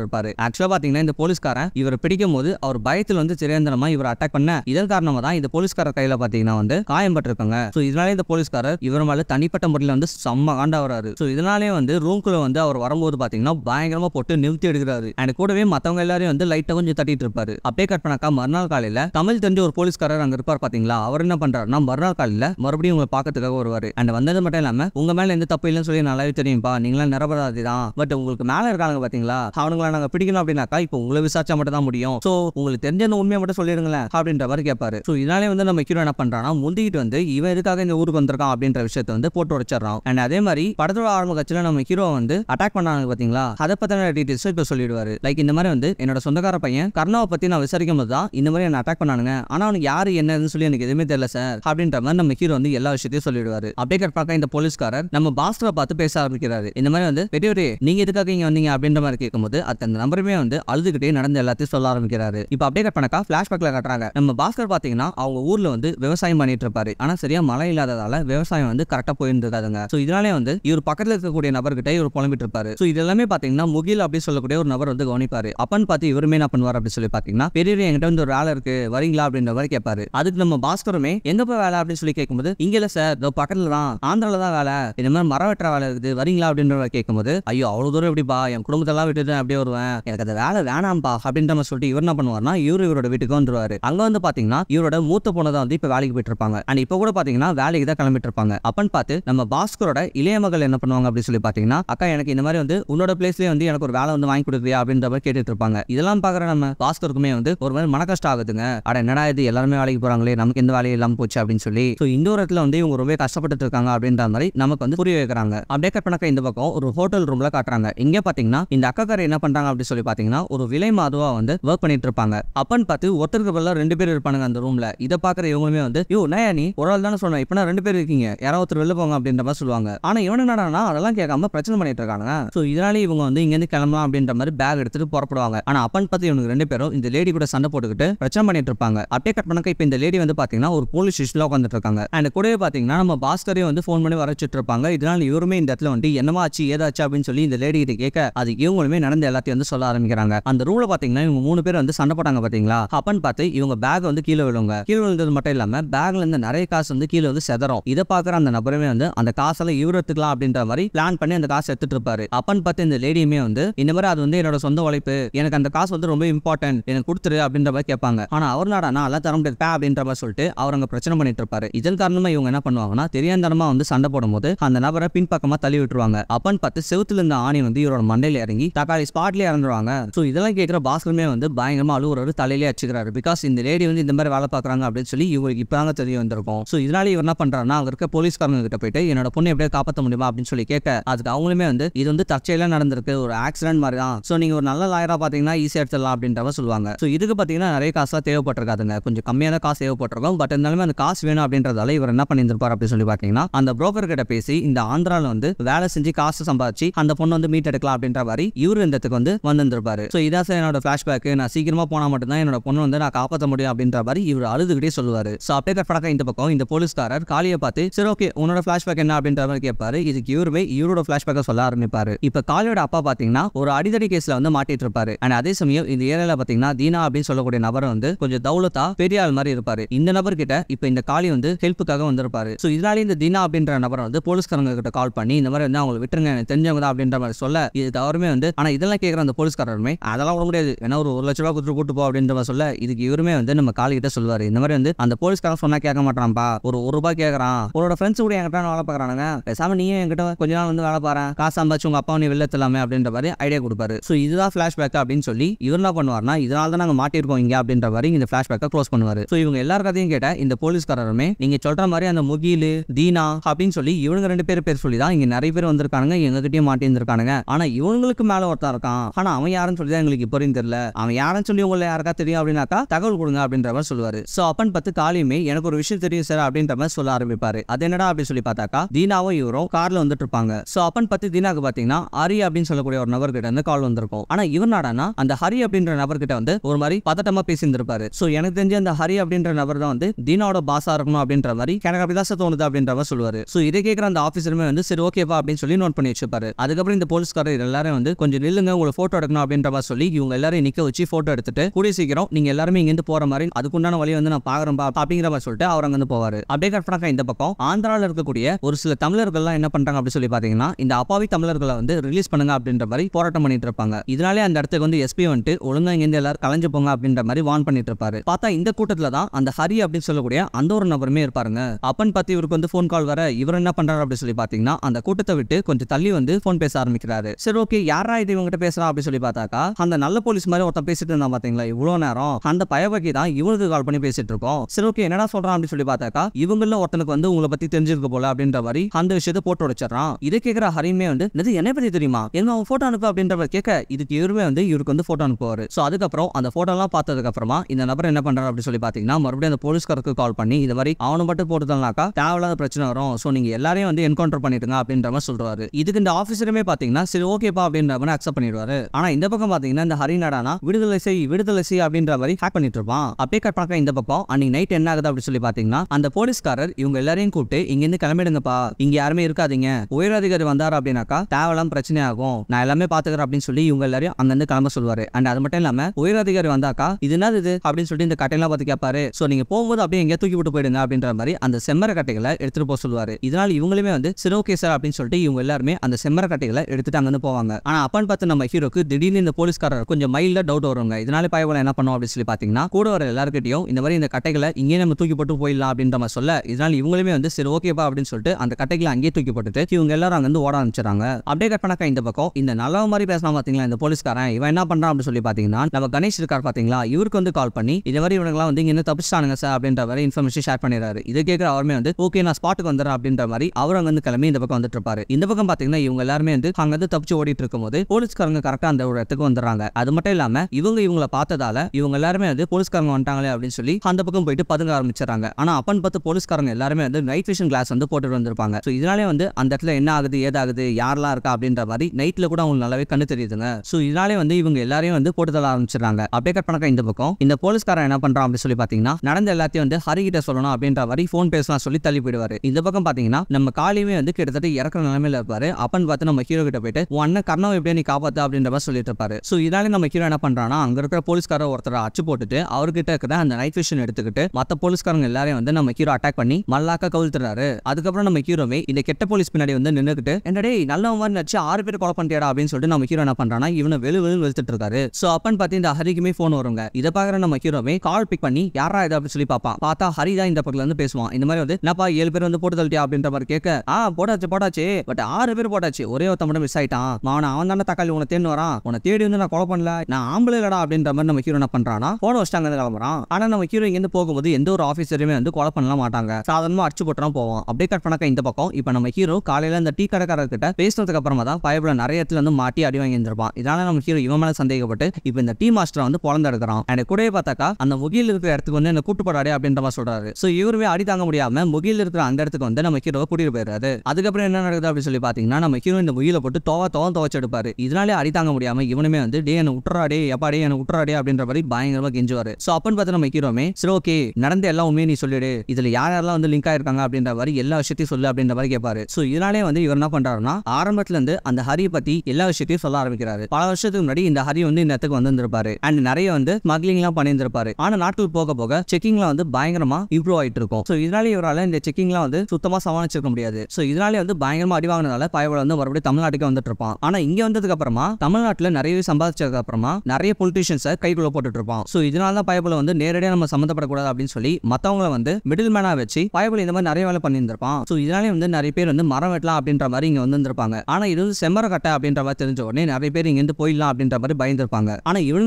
இருப்பாரு ஆக்சுவலாக பார்த்தீங்கன்னா இந்த போலீஸ்காரன் இவர் பிடிக்கும் போது அவர் பயத்தில் வந்து சிறையந்திரமா இவர் அட்டாக் பண்ண இதன் காரணமாக தான் இந்த போலீஸ்காரர் கையில் பார்த்தீங்கன்னா வந்து காயம் பட்டிருக்காங்க ஸோ இதனால இந்த போலீஸ்காரர் இவர் மேலே தனிப்பட்ட முறையில் வந்து செம்ம காண்டா வராரு ஸோ இதனாலே வந்து ரூம்குள்ள வந்து அவர் வரும்போது பார்த்தீங்கன்னா பயங்கரமாக போட்டு நிறுத்தி எடுக்கிறாரு அண்ட் கூடவே மற்றவங்க எல்லாரையும் வந்து லைட்டை கொஞ்சம் தட்டிட்டு இருப்பாரு அப்படியே கட் பண்ணாக்கா மறுநாள் காலையில தமிழ் தெரிஞ்ச ஒரு போலீஸ்காரர் அங்க இருப்பார் பாத்தீங்களா அவர் என்ன பண்றாருன்னா மறுநாள் காலையில மறுபடியும் உங்களை பாக்கிறதுக்காக வருவாரு அண்ட் வந்தது மட்டும் இல்லாம உங்க மேல எந்த தப்பு இல்லைன்னு சொல்லி நல்லாவே தெரியும்பா நீங்களாம் நிரபராதி தான் பட் உங்களுக்கு மேல இருக்காங்க பாத்தீங்களா அவனுங்களை நாங்க பிடிக்கணும் அப்படின்னாக்கா இப்போ உங்களை விசாரிச்சா மட்டும் தான் முடியும் சோ உங்களுக்கு தெரிஞ்ச உண்மையை மட்டும் சொல்லிடுங்களேன் அப்படின்ற மாதிரி கேட்பாரு சோ இதனாலே வந்து நம்ம ஹீரோ என்ன பண்றான்னா முந்திக்கிட்டு வந்து இவன் எதுக்காக இந்த ஊருக்கு வந்திருக்கான் அப்படின்ற விஷயத்த வந்து போட்டு உடைச்சிடறான் அண்ட் அதே மாதிரி படத்தோட ஆரம்ப கட்சியில நம்ம ஹீரோ வந்து அட்டாக் பண்ணாங்க பாத்தீங்களா அதை பத்தின டீட்டெயில்ஸ் இப்ப சொல்லிடுவாரு லைக் இந்த மாதிரி வந்து என்னோட சொந்தக்கார பையன் கர்ணாவை பத்தி நான் விசாரிக்க ஆரம்பத்தில் தான் இந்த மாதிரி என்ன அட்டாக் பண்ணானுங்க ஆனா அவனுக்கு யாரு என்னன்னு சொல்லி எனக்கு எதுவுமே தெரியல சார் அப்படின்ற மாதிரி நம்ம ஹீரோ வந்து எல்லா விஷயத்தையும் சொல்லிடுவாரு அப்படியே கட் இந்த போலீஸ்காரர் நம்ம பாஸ்டரை பார்த்து பேச ஆரம்பிக்கிறாரு இந்த மாதிரி வந்து ஒரு நீங்க எதுக்காக இங்க வந்தீங்க அப்படின்ற மாதிரி கேட்கும்போது அந்த நம்பருமே வந்து அழுதுகிட்டே நடந்து எல்லாத்தையும் சொல்ல ஆரம்பிக்கிறாரு இப்ப அப்படியே கட் பண்ணக்கா பிளாஷ்பேக்ல கட்டுறாங்க நம்ம பாஸ்கர் பாத்தீங்கன்னா அவங்க ஊர்ல வந்து விவசாயம் பண்ணிட்டு இருப்பாரு ஆனா சரியா மழை இல்லாததால விவசாயம் வந்து கரெக்டா போயிருந்துருக்காதுங்க சோ இதனாலே வந்து இவர் பக்கத்துல இருக்கக்கூடிய நபர்கிட்ட இவர் புலம்பிட்டு இருப்பாரு சோ இது எல்லாமே பாத்தீங்கன்னா முகில் அப்படின்னு சொல்லக்கூடிய ஒரு நபர் வந்து கவனிப்பாரு அப்பன்னு பார்த்து இவருமே என்ன பண்ணுவார் அப்படின்னு சொல்லி பாத்தீங்கன்னா பெரிய திடீர்னு என்கிட்ட வந்து ஒரு வேலை இருக்கு வரீங்களா அப்படின்ற மாதிரி கேட்பாரு அதுக்கு நம்ம பாஸ்கரமே எங்க போய் வேலை அப்படின்னு சொல்லி கேட்கும்போது இங்க இல்ல சார் இதோ பக்கத்துல தான் ஆந்திரால தான் வேலை இந்த மாதிரி மரம் வெட்டுற வேலை இருக்குது வரீங்களா அப்படின்ற கேட்கும்போது ஐயோ அவ்வளவு தூரம் எப்படிப்பா என் குடும்பத்தெல்லாம் விட்டு அப்படியே வருவேன் எனக்கு அந்த வேலை வேணாம்பா அப்படின்ற மாதிரி சொல்லிட்டு இவர் என்ன பண்ணுவார்னா இவரு இவரோட வீட்டுக்கு வந்துருவாரு அங்க வந்து பாத்தீங்கன்னா இவரோட மூத்த பொண்ணதான் வந்து இப்ப வேலைக்கு போயிட்டு இருப்பாங்க அண்ட் இப்ப கூட பாத்தீங்கன்னா வேலைக்கு தான் கிளம்பிட்டு இருப்பாங்க அப்பன்னு பார்த்து நம்ம பாஸ்கரோட இளைய மகள் என்ன பண்ணுவாங்க அப்படின்னு சொல்லி பாத்தீங்கன்னா அக்கா எனக்கு இந்த மாதிரி வந்து உன்னோட பிளேஸ்லயே வந்து எனக்கு ஒரு வேலை வந்து வாங்கி கொடுக்குறியா அப்படின்ற மாதிரி கேட்டுட்டு இருப்பாங்க இதெல்லாம் பாக்குற நம்ம பாஸ்கருக்குமே வந்து ஒரு மாதிரி மன கஷ்டம் ஆகுதுங்க அட என்னடா இது எல்லாருமே வேலைக்கு போறாங்களே நமக்கு எந்த வேலையும் இல்லாமல் போச்சு அப்படின்னு சொல்லி ஸோ இந்த இடத்துல வந்து இவங்க ரொம்ப கஷ்டப்பட்டு இருக்காங்க அப்படின்ற மாதிரி நமக்கு வந்து புரிய வைக்கிறாங்க அப்படியே கற்பனக்க இந்த பக்கம் ஒரு ஹோட்டல் ரூம்ல காட்டுறாங்க இங்க பாத்தீங்கன்னா இந்த அக்காக்கார என்ன பண்றாங்க அப்படின்னு சொல்லி பாத்தீங்கன்னா ஒரு விலை மாதுவா வந்து ஒர்க் பண்ணிட்டு இருப்பாங்க அப்பன்னு பார்த்து ஒருத்தருக்கு பதிலாக ரெண்டு பேர் இருப்பானுங்க அந்த ரூம்ல இதை பாக்குற இவங்களுமே வந்து யோ நயா நீ ஒரு ஆள் தானே சொன்னேன் ரெண்டு பேர் இருக்கீங்க யாராவது ஒருத்தர் வெளில போங்க அப்படின்ற மாதிரி சொல்லுவாங்க ஆனா இவன் என்னடா அதெல்லாம் கேட்காம பிரச்சனை பண்ணிட்டு இருக்காங்க ஸோ இதனால இவங்க வந்து இங்க இருந்து கிளம்பலாம் அப்படின்ற மாதிரி பேக் எடுத்துட்டு புறப்படுவாங்க ஆனா அப்பன் பார்த்து இவனுக்கு ரெண்டு பேரும் இந்த லேடி கூட சண்டை போட்டுக்கிட்டு பிரச்சனை பண்ணிட்டு இருப்பாங்க அப்படியே கட் பண்ணக்க இப்போ இந்த லேடி வந்து பாத்தீங்கன்னா ஒரு போலீஸ் ஸ்டேஷன்ல உட்காந்துட்டு இருக்காங்க அண்ட் கூடவே பாத்தீங்கன்னா நம்ம பாஸ்கரையும் வந்து ஃபோன் பண்ணி வரைச்சிட்டு இருப்பாங்க இதனால இவருமே இந்த இடத்துல வந்து என்னமா ஆச்சு ஏதாச்சு அப்படின்னு சொல்லி இந்த லேடி கிட்ட கேட்க அது இவங்களுமே நடந்த எல்லாத்தையும் வந்து சொல்ல ஆரம்பிக்கிறாங்க அந்த ரூல பாத்தீங்கன்னா இவங்க மூணு பேர் வந்து சண்டை போட்டாங்க பாத்தீங்களா அப்பன்னு பார்த்து இவங்க பேக் வந்து கீழே விழுங்க கீழே விழுந்தது மட்டும் இல்லாம பேக்ல இருந்து நிறைய காசு வந்து கீழே வந்து செதறோம் இதை பாக்குற அந்த நபருமே வந்து அந்த காசெல்லாம் இவரு எடுத்துக்கலாம் அப்படின்ற மாதிரி பிளான் பண்ணி அந்த காசு எடுத்துட்டு இருப்பாரு அப்பன்னு பார்த்து இந்த லேடியுமே வந்து இந்த மாதிரி அது வந்து என்னோட சொந்த உழைப்பு எனக்கு அந்த காசு வந்து ரொம்ப இம்பார்ட்டன்ட் எனக்கு கொடுத்துரு அப்படின்ற மாதிரி கேட்பாங்க ஆனா அவர் நாடா நான் எல்லாம் தர முடியாது பே அப்படின்ற மாதிரி சொல்லிட்டு அவர் அங்க பிரச்சனை பண்ணிட்டு இருப்பாரு இதன் காரணமா இவங்க என்ன பண்ணுவாங்கன்னா தெரியாதனமா வந்து சண்டை போடும்போது அந்த நபரை பின்பக்கமா தள்ளி விட்டுருவாங்க அப்பன்னு பார்த்து செவத்துல இருந்த ஆணி வந்து இவரோட மண்டையில இறங்கி தக்காளி ஸ்பாட்லயே இறந்துருவாங்க ஸோ இதெல்லாம் கேட்கிற பாஸ்கருமே வந்து பயங்கரமா அழுகுறாரு தலையிலே அச்சுக்கிறாரு பிகாஸ் இந்த லேடி வந்து இந்த மாதிரி வேலை பாக்குறாங்க அப்படின்னு சொல்லி இவருக்கு இப்பதாங்க தெரிய வந்திருக்கும் ஸோ இதனால இவர் என்ன பண்றாருன்னா அங்க இருக்க போலீஸ்காரங்க கிட்ட போயிட்டு என்னோட பொண்ணு எப்படியா காப்பாற்ற முடியுமா அப்படின்னு சொல்லி கேட்க அதுக்கு அவங்களுமே வந்து இது வந்து தற்செயலாக நடந்திருக்கு ஒரு ஆக்சிடென்ட் மாதிரி தான் ஸோ நீங்க ஒரு நல்ல லாயரா பாத்தீங்கன்னா ஈஸியா எடுத்துடலாம் அப்படின்றவ சொல்லுவாங்க ஸோ இதுக்கு பார்த்தீங்கன்னா நிறைய காசாக தேவைப்பட்டிருக்காதுங்க கொஞ்சம் கம்மியான காசு தேவைப்பட்டிருக்கும் பட் இருந்தாலுமே அந்த காசு வேணும் அப்படின்றதால இவர் என்ன பண்ணியிருப்பார் அப்படின்னு சொல்லி பார்த்தீங்கன்னா அந்த புரோக்கர் கிட்ட பேசி இந்த ஆந்திராவில் வந்து வேலை செஞ்சு காசு சம்பாதிச்சு அந்த பொண்ணு வந்து மீட் எடுக்கலாம் அப்படின்ற மாதிரி இவர் இந்தத்துக்கு வந்து வந்திருப்பாரு ஸோ இதான் சார் என்னோட ஃபிளாஷ்பேக் நான் சீக்கிரமா போனால் மட்டும்தான் என்னோட பொண்ணு வந்து நான் காப்பாற்ற முடியும் அப்படின்ற மாதிரி இவர் அழுதுகிட்டே சொல்லுவார் ஸோ அப்படியே படக்கம் இந்த பக்கம் இந்த போலீஸ்காரர் காலியை பார்த்து சரி ஓகே உன்னோட ஃபிளாஷ்பேக் என்ன அப்படின்ற மாதிரி கேட்பாரு இதுக்கு இவருமே இவரோட ஃபிளாஷ்பேக்கை சொல்ல ஆரம்பிப்பாரு இப்போ காலியோட அப்பா பார்த்தீங்கன்னா ஒரு அடிதடி கேஸில் வந்து மாட்டிட்டு இருப்பாரு அண்ட் அதே சமயம் இந்த ஏரியாவில் பார்த்தீங்கன்னா தீனா அப்படின்னு சொல்லக்கூடிய நபரை வந்து கொஞ்சம் தௌலத்தா பெரிய ஆள் மாதிரி இருப்பாரு இந்த நபர் கிட்ட இப்ப இந்த காளி வந்து ஹெல்ப்புக்காக வந்திருப்பாரு ஸோ இதனால இந்த தினா அப்படின்ற நபரை வந்து போலீஸ்காரங்க கிட்ட கால் பண்ணி இந்த மாதிரி வந்து அவங்களை விட்டுருங்க தெரிஞ்சவங்க தான் அப்படின்ற மாதிரி சொல்ல இது தவறுமே வந்து ஆனா இதெல்லாம் கேட்குற அந்த போலீஸ்காரருமே அதெல்லாம் விட முடியாது ஏன்னா ஒரு ஒரு லட்ச ரூபா கொடுத்து கூட்டு போ அப்படின்ற மாதிரி சொல்ல இதுக்கு இவருமே வந்து நம்ம காளி கிட்ட சொல்லுவாரு இந்த மாதிரி வந்து அந்த போலீஸ்காரன் சொன்னா கேட்க மாட்டான்பா ஒரு ஒரு ரூபாய் கேட்கறான் உன்னோட ஃப்ரெண்ட்ஸ் கூட என்கிட்ட வேலை பார்க்குறானுங்க பேசாம நீயும் என்கிட்ட கொஞ்ச நாள் வந்து வேலை பாரு காசு சம்பாச்சு உங்க அப்பா நீ வெளில தரலாமே அப்படின்ற மாதிரி ஐடியா கொடுப்பாரு ஸோ இதுதான் ஃபிளாஷ்பேக் அப்படின்னு சொல்லி இவர் என்ன பண்ணுவாருன்னா இதனால தான் நாங்கள் மாட்டி மாட்டிருக்கோம் இங்கே அப்படின்ற மாதிரி இந்த ஃபிளாஷ்பேக்கை க்ளோஸ் பண்ணுவார் ஸோ இவங்க எல்லார் கதையும் கேட்ட இந்த போலீஸ்காரருமே நீங்க சொல்ற மாதிரி அந்த முகிலு தீனா அப்படின்னு சொல்லி இவங்க ரெண்டு பேர் பேர் சொல்லி தான் இங்க நிறைய பேர் வந்திருக்கானுங்க எங்ககிட்டயும் மாட்டியிருந்திருக்கானுங்க ஆனா இவங்களுக்கு மேல ஒருத்தன் இருக்கான் ஆனா அவன் யாருன்னு சொல்லி தான் எங்களுக்கு இப்போ தெரியல அவன் யாருன்னு சொல்லி உங்களை யாருக்கா தெரியும் அப்படின்னாக்கா தகவல் கொடுங்க அப்படின்ற மாதிரி சொல்லுவாரு ஸோ அப்பன் பத்து காலையுமே எனக்கு ஒரு விஷயம் தெரியும் சார் அப்படின்ற மாதிரி சொல்ல ஆரம்பிப்பாரு அது என்னடா அப்படி சொல்லி பார்த்தாக்கா தீனாவும் இவரும் கார்ல வந்துட்டு இருப்பாங்க ஸோ அப்பன் பத்தி தீனாக்கு பாத்தீங்கன்னா ஹரி அப்படின்னு சொல்லக்கூடிய ஒரு கிட்ட இருந்து கால் வந்திருக்கும் ஆனா இவனாடானா அந்த ஹரி அப்படின்ற நபர்கிட்ட வந்து ஒரு மாதிரி பதட்டமா பேசியிருந்திருப்பாரு ஸோ எனக்கு தெரிஞ்ச அந்த ஹரி அப்படின்ற நபர் தான் வந்து தீனாவோட பாசா இருக்கணும் அப்படின்ற மாதிரி எனக்கு அப்படிதான் சார் தோணுது அப்படின்ற மாதிரி சொல்லுவாரு ஸோ இதை கேட்குற அந்த ஆஃபீஸருமே வந்து சரி ஓகேவா அப்படின்னு சொல்லி நோட் பண்ணி வச்சிருப்பாரு அதுக்கப்புறம் இந்த போலீஸ்காரர் எல்லாரும் வந்து கொஞ்சம் நில்லுங்க உங்களை போட்டோ எடுக்கணும் அப்படின்ற மாதிரி சொல்லி இவங்க எல்லாரும் நிக்க வச்சு போட்டோ எடுத்துட்டு கூடிய சீக்கிரம் நீங்க எல்லாருமே இங்கிருந்து போற மாதிரி அதுக்குண்டான வழியை வந்து நான் பாக்குறேன் அப்படிங்கிற மாதிரி சொல்லிட்டு அவர் அங்கிருந்து போவாரு அப்படியே கற்பனாக்கா இந்த பக்கம் ஆந்திராவில் இருக்கக்கூடிய ஒரு சில தமிழர்கள்லாம் என்ன பண்றாங்க அப்படின்னு சொல்லி பாத்தீங்கன்னா இந்த அப்பாவி தமிழர்களை வந்து ரிலீஸ் பண்ணுங்க அப்படின்ற மாதிரி போராட்டம் பண்ணிட்டு இருப்பாங்க இதனாலே அந்த இடத்துக்கு வந்து எஸ்பி வந்துட்டு ஒழுங்கா இங்கிருந்து எல்லாரும் கலைஞ்சு போங்க அப்படின்ற மாதிரி வான் பண்ணிட்டு இருப்பாரு பார்த்தா இந்த கூட்டத்துல தான் அந்த ஹரி அப்படின்னு சொல்லக்கூடிய அந்த ஒரு நபருமே இருப்பாருங்க அப்பன் பார்த்து இவருக்கு வந்து போன் கால் வர இவர் என்ன பண்றாரு அப்படின்னு சொல்லி பாத்தீங்கன்னா அந்த கூட்டத்தை விட்டு கொஞ்சம் தள்ளி வந்து ஃபோன் பேச ஆரம்பிக்கிறாரு சரி ஓகே யாரா இது இவங்ககிட்ட பேசுறா அப்படின்னு சொல்லி பார்த்தாக்கா அந்த நல்ல போலீஸ் மாதிரி ஒருத்தன் பேசிட்டு இருந்தா பாத்தீங்களா இவ்வளவு நேரம் அந்த பயவகை தான் இவனுக்கு கால் பண்ணி பேசிட்டு இருக்கோம் சரி ஓகே என்னடா சொல்றான் அப்படின்னு சொல்லி பார்த்தாக்கா இவங்கள ஒருத்தனுக்கு வந்து உங்களை பத்தி தெரிஞ்சிருக்க போல அப்படின்ற மாதிரி அந்த விஷயத்தை போட்டு உடைச்சிடறான் இதை கேட்கிற ஹரியுமே வந்து என்ன பத்தி தெரியுமா என்ன அவன் போட்டோ அனுப்பு அப்படின்ற கேட்க இதுக்கு இவருமே வந்து இவருக்கு வந்து போட்டோ அனுப்புவாரு சோ அதுக்கப்புறம் அந்த போட்டோ ஃபுல்லாக பார்த்ததுக்கப்புறமா இந்த நபர் என்ன பண்ணுறாரு அப்படின்னு சொல்லி பார்த்தீங்கன்னா மறுபடியும் அந்த போலீஸ்காரருக்கு கால் பண்ணி இது மாதிரி அவனை மட்டும் போட்டுதல்னாக்கா தேவையில்லாத பிரச்சனை வரும் ஸோ நீங்கள் எல்லாரையும் வந்து என்கவுண்டர் பண்ணிடுங்க அப்படின்ற மாதிரி சொல்றாரு இதுக்கு இந்த ஆஃபீஸருமே பார்த்தீங்கன்னா சரி ஓகேப்பா அப்படின்ற மாதிரி அக்செப்ட் பண்ணிடுவாரு ஆனால் இந்த பக்கம் பாத்தீங்கன்னா இந்த ஹரிநாடானா விடுதலை செய் விடுதலை செய் அப்படின்ற மாதிரி ஹேக் பண்ணிட்டு இருப்பான் அப்படியே கட் பார்க்க இந்த பக்கம் அன்னைக்கு நைட் என்ன ஆகுது அப்படின்னு சொல்லி பார்த்தீங்கன்னா அந்த போலீஸ்காரர் இவங்க எல்லாரையும் கூப்பிட்டு இங்கேருந்து கிளம்பிடுங்கப்பா இங்க யாருமே இருக்காதீங்க உயரதிகாரி வந்தார் அப்படின்னாக்கா தேவையில்லாம பிரச்சனை ஆகும் நான் எல்லாமே பாத்துக்கிறேன் அப்படின்னு சொல்லி இவங்க எல்லாரையும் அங்கேருந்து கிளம்ப சொல்லுவாரு அண்ட் அது மட்டும் இல்லாம உயரதிகாரி வந்தாக்க பார்த்தாக்கா இது என்னது அப்படின்னு சொல்லிட்டு இந்த கட்டையெல்லாம் பார்த்து கேட்பாரு ஸோ நீங்க போகும்போது அப்படியே எங்கேயா தூக்கி விட்டு போயிடுங்க அப்படின்ற மாதிரி அந்த செம்மர கட்டைகளை எடுத்துட்டு போக சொல்லுவாரு இதனால இவங்களுமே வந்து சிறு அப்படின்னு சொல்லிட்டு இவங்க எல்லாருமே அந்த செம்மர கட்டைகளை எடுத்துட்டு அங்கிருந்து போவாங்க ஆனா அப்பான்னு பார்த்து நம்ம ஹீரோக்கு திடீர்னு இந்த போலீஸ்காரர் கொஞ்சம் மைல்டா டவுட் வருவாங்க இதனால பயவலம் என்ன பண்ணும் அப்படின்னு சொல்லி பாத்தீங்கன்னா கூட வர எல்லாருக்கிட்டையும் இந்த மாதிரி இந்த கட்டைகளை இங்கே நம்ம தூக்கி போட்டு போயிடலாம் அப்படின்ற மாதிரி சொல்ல இதனால இவங்களுமே வந்து சரி ஓகேப்பா அப்படின்னு சொல்லிட்டு அந்த கட்டைகளை அங்கேயே தூக்கி போட்டுட்டு இவங்க எல்லாரும் அங்கிருந்து ஓட ஆரம்பிச்சிடறாங்க அப்படியே கட் பண்ணாக்கா இந்த பக்கம் இந்த நல்ல மாதிரி பேசலாம் பாத்தீங்களா இந்த போலீஸ்காரன் இவன் என்ன பண்றான் அப்படின்னு சொல்லி பாத்தீங்கன்னா நம்ம கணேஷ் இருக்கார் பார்த்தீங்களா இவருக்கு வந்து கால் பண்ணி இதே மாதிரி இவங்கலாம் வந்து இங்கே தப்பிச்சிட்டானுங்க சார் அப்படின்ற மாதிரி இன்ஃபர்மேஷன் ஷேர் பண்ணிடுறாரு இதை கேட்குற அவருமே வந்து ஓகே நான் ஸ்பாட்டுக்கு வந்துடுறேன் அப்படின்ற மாதிரி அவர் அங்கே வந்து கிளம்பி இந்த பக்கம் வந்துட்டு இருப்பாரு இந்த பக்கம் பார்த்தீங்கன்னா இவங்க எல்லாருமே வந்து அங்கே வந்து தப்பிச்சு ஓடிட்டு இருக்கும்போது போலீஸ்காரங்க கரெக்டாக அந்த ஒரு இடத்துக்கு வந்துடுறாங்க அது மட்டும் இல்லாம இவங்க இவங்களை பார்த்ததால இவங்க எல்லாருமே வந்து போலீஸ்காரங்க வந்துட்டாங்களே அப்படின்னு சொல்லி அந்த பக்கம் போயிட்டு பதுங்க ஆரம்பிச்சிடறாங்க ஆனா அப்பன் பார்த்து போலீஸ்காரங்க எல்லாருமே வந்து நைட் விஷன் கிளாஸ் வந்து போட்டு வந்திருப்பாங்க ஸோ இதனாலே வந்து அந்த இடத்துல என்ன ஆகுது ஏதாகுது யாரெல்லாம் இருக்கா அப்படின்ற மாதிரி நைட்ல கூட அவங்களுக்கு நல்லாவே கண்ணு தெரியுதுங்க ஸோ இதனாலே வந்து இவங்க எல்லாரையும் வந்து போட்டு தள்ள ஆரம்பிச்சிடறாங்க அப்படியே பணக்கம் இந்த பக்கம் இந்த போலீஸ்காரன் என்ன பண்றான் அப்படின்னு சொல்லி பாத்தீங்கன்னா நடந்த எல்லாத்தையும் வந்து ஹரி கிட்ட சொல்லணும் அப்படின்ற மாதிரி போன் பேசலாம் சொல்லி தள்ளி போயிடுவாரு இந்த பக்கம் பாத்தீங்கன்னா நம்ம காலையுமே வந்து கிட்டத்தட்ட இறக்குற நிலைமையில இருப்பாரு அப்பன்னு பார்த்து நம்ம ஹீரோ கிட்ட போயிட்டு உன் அண்ணன் கர்ணம் எப்படியே நீ காப்பாத்து அப்படின்ற மாதிரி சொல்லிட்டு இருப்பாரு சோ இதனால நம்ம ஹீரோ என்ன பண்றானா அங்க இருக்கிற போலீஸ்கார ஒருத்தர் அச்சு போட்டுட்டு அவர்கிட்ட இருக்கிற அந்த நைட் விஷன் எடுத்துக்கிட்டு மத்த போலீஸ்காரங்க எல்லாரையும் வந்து நம்ம ஹீரோ அட்டாக் பண்ணி மல்லாக்க கவுத்துறாரு அதுக்கப்புறம் நம்ம ஹீரோவே இந்த கெட்ட போலீஸ் பின்னாடி வந்து நின்னுகிட்டு என்னடே நல்ல மாதிரி நடிச்சு ஆறு பேர் கொலை பண்ணிட்டியாடா அப்படின்னு சொல்லிட்டு நம்ம ஹீரோ என்ன பண்றானா இவனை வெளு வெளு வெளுத்துட்டு இருக்காரு சோ அப்பன்னு பார்த்து இந்த ஹரிக்குமே போன் வருங்க இதை பாக்குற நம்ம ஹீரோவே கால் பிக் பண்ணி யாரா இது அப்படின்னு சொல்லி பார்ப்பான் பார்த்தா ஹரி தான் இந்த பக்கத்துல இருந்து பேசுவான் இந்த மாதிரி வந்து என்னப்பா ஏழு பேர் வந்து போட்டு தள்ளிட்டியா அப்படின்ற மாதிரி கேட்க ஆ போட்டாச்சு போட்டாச்சு பட் ஆறு பேர் போட்டாச்சு ஒரே ஒருத்த மட்டும் மிஸ் ஆயிட்டான் மாவன அவன் தானே தக்காளி உன தேடி வரான் உன தேடி வந்து நான் கொலை பண்ணல நான் ஆம்பளை இல்லடா அப்படின்ற மாதிரி நம்ம ஹீரோ என்ன பண்றானா போன வச்சுட்டாங்க கிளம்புறான் ஆனா நம்ம ஹீரோ இங்க போகும்போது எந்த ஒரு ஆஃபீஸருமே வந்து கொலை பண்ணலாம் மாட்டாங்க சாதாரணமா அடிச்சு போட்டுலாம் போவோம் அப்படியே கட் பண்ணக்க இந்த பக்கம் இப்போ நம்ம ஹீரோ காலையில இந்த டீ கடைக்காரர்கிட்ட பேசுறதுக்கு அப்புறமா தான் பயபுல நிறைய இடத்துல வந்து மாட்டி அடி வாங்கி இருந்திருப்பான் இதனால நம்ம ஹீரோ இவன் மேல சந்தேகப்பட்டு இப்போ இந்த டீ மாஸ்டர் வந்து பிறந்த தேர்ந்தெடுக்கிறான் அண்ட் கூடவே பார்த்தாக்கா அந்த முகில் இருக்கிற இடத்துக்கு வந்து என்ன கூட்டுப்படாடே அப்படின்ற மாதிரி சொல்றாரு ஸோ இவருமே அடி தாங்க முடியாம முகில் இருக்கிற அந்த இடத்துக்கு வந்து நம்ம ஹீரோ கூட்டிட்டு போயிடுறாரு அதுக்கப்புறம் என்ன நடக்குது அப்படின்னு சொல்லி பாத்தீங்கன்னா நம்ம ஹீரோ இந்த முகில போட்டு தோவா தோவம் துவச்சு எடுப்பாரு இதனாலே அடி தாங்க முடியாம இவனுமே வந்து டே என்ன உட்றாடே எப்பாடே என்ன உட்றாடே அப்படின்ற மாதிரி பயங்கரமா கெஞ்சுவாரு ஸோ அப்பன்னு பார்த்து நம்ம ஹீரோமே சரி ஓகே நடந்த எல்லா உண்மையை நீ சொல்லிடு இதுல யார் யாரெல்லாம் வந்து லிங்க் ஆயிருக்காங்க அப்படின்ற மாதிரி எல்லா விஷயத்தையும் சொல்லு அப்படின்ற மாதிரி கேட்பாரு ஸோ இதனாலே வந்து இவர் என்ன பண்றாருன்னா ஆரம்பத்துல இருந்து அந்த ஹரியை பத்தி எல்லா விஷயத்தையும் சொல்ல ஆரம்பிக்கிறாரு பல வருஷத்துக்கு முன்னாடி இந்த ஹரி வந்து இந்த இடத்துக்கு வந்திருப்பாரு அண்ட் நிறைய வந்து எல்லாம் பண்ணியிருந்திருப்பாரு ஆனா நாட்கள் போக போக செக்கிங்லாம் வந்து பயங்கரமா இம்ப்ரூவ் ஆயிட்டு இருக்கும் ஸோ இதனால இவரால் இந்த செக்கிங்லாம் வந்து சுத்தமா சமாளிச்சிருக்க முடியாது ஸோ இதனாலே வந்து பயங்கரமா அடி வாங்கினதால பயவள வந்து மறுபடியும் தமிழ்நாட்டுக்கு வந்துட்டு இருப்பான் ஆனா இங்க வந்ததுக்கு அப்புறமா தமிழ்நாட்டில் நிறைய சம்பாதிச்சதுக்கு அப்புறமா நிறைய பொலிட்டிஷியன்ஸை கைக்குள்ள போட்டுட்டு இருப்பான் ஸோ இதனால தான் பயபல வந்து நேரடியாக நம்ம சம்மந்தப்படக்கூடாது அப்படின்னு சொல்லி மத்தவங்களை வந்து மிடில் மேனா வச்சு பயபல இந்த மாதிரி நிறைய வேலை பண்ணியிருந்திருப்பான் ஸோ இதனாலே வந்து நிறைய பேர் வந்து மரம் வெட்டலாம் அப்படின்ற மாதிரி இங்க வந்திருப்பாங்க ஆனா இது வந்து செம்மர அப்படின்ற மாதிரி தெரிஞ்ச உடனே நிறைய பேர் இங்க இருந்து போயிடலாம் அப்படின்ற மாதிரி பயந்துருப்பாங்க ஆனா இவங்க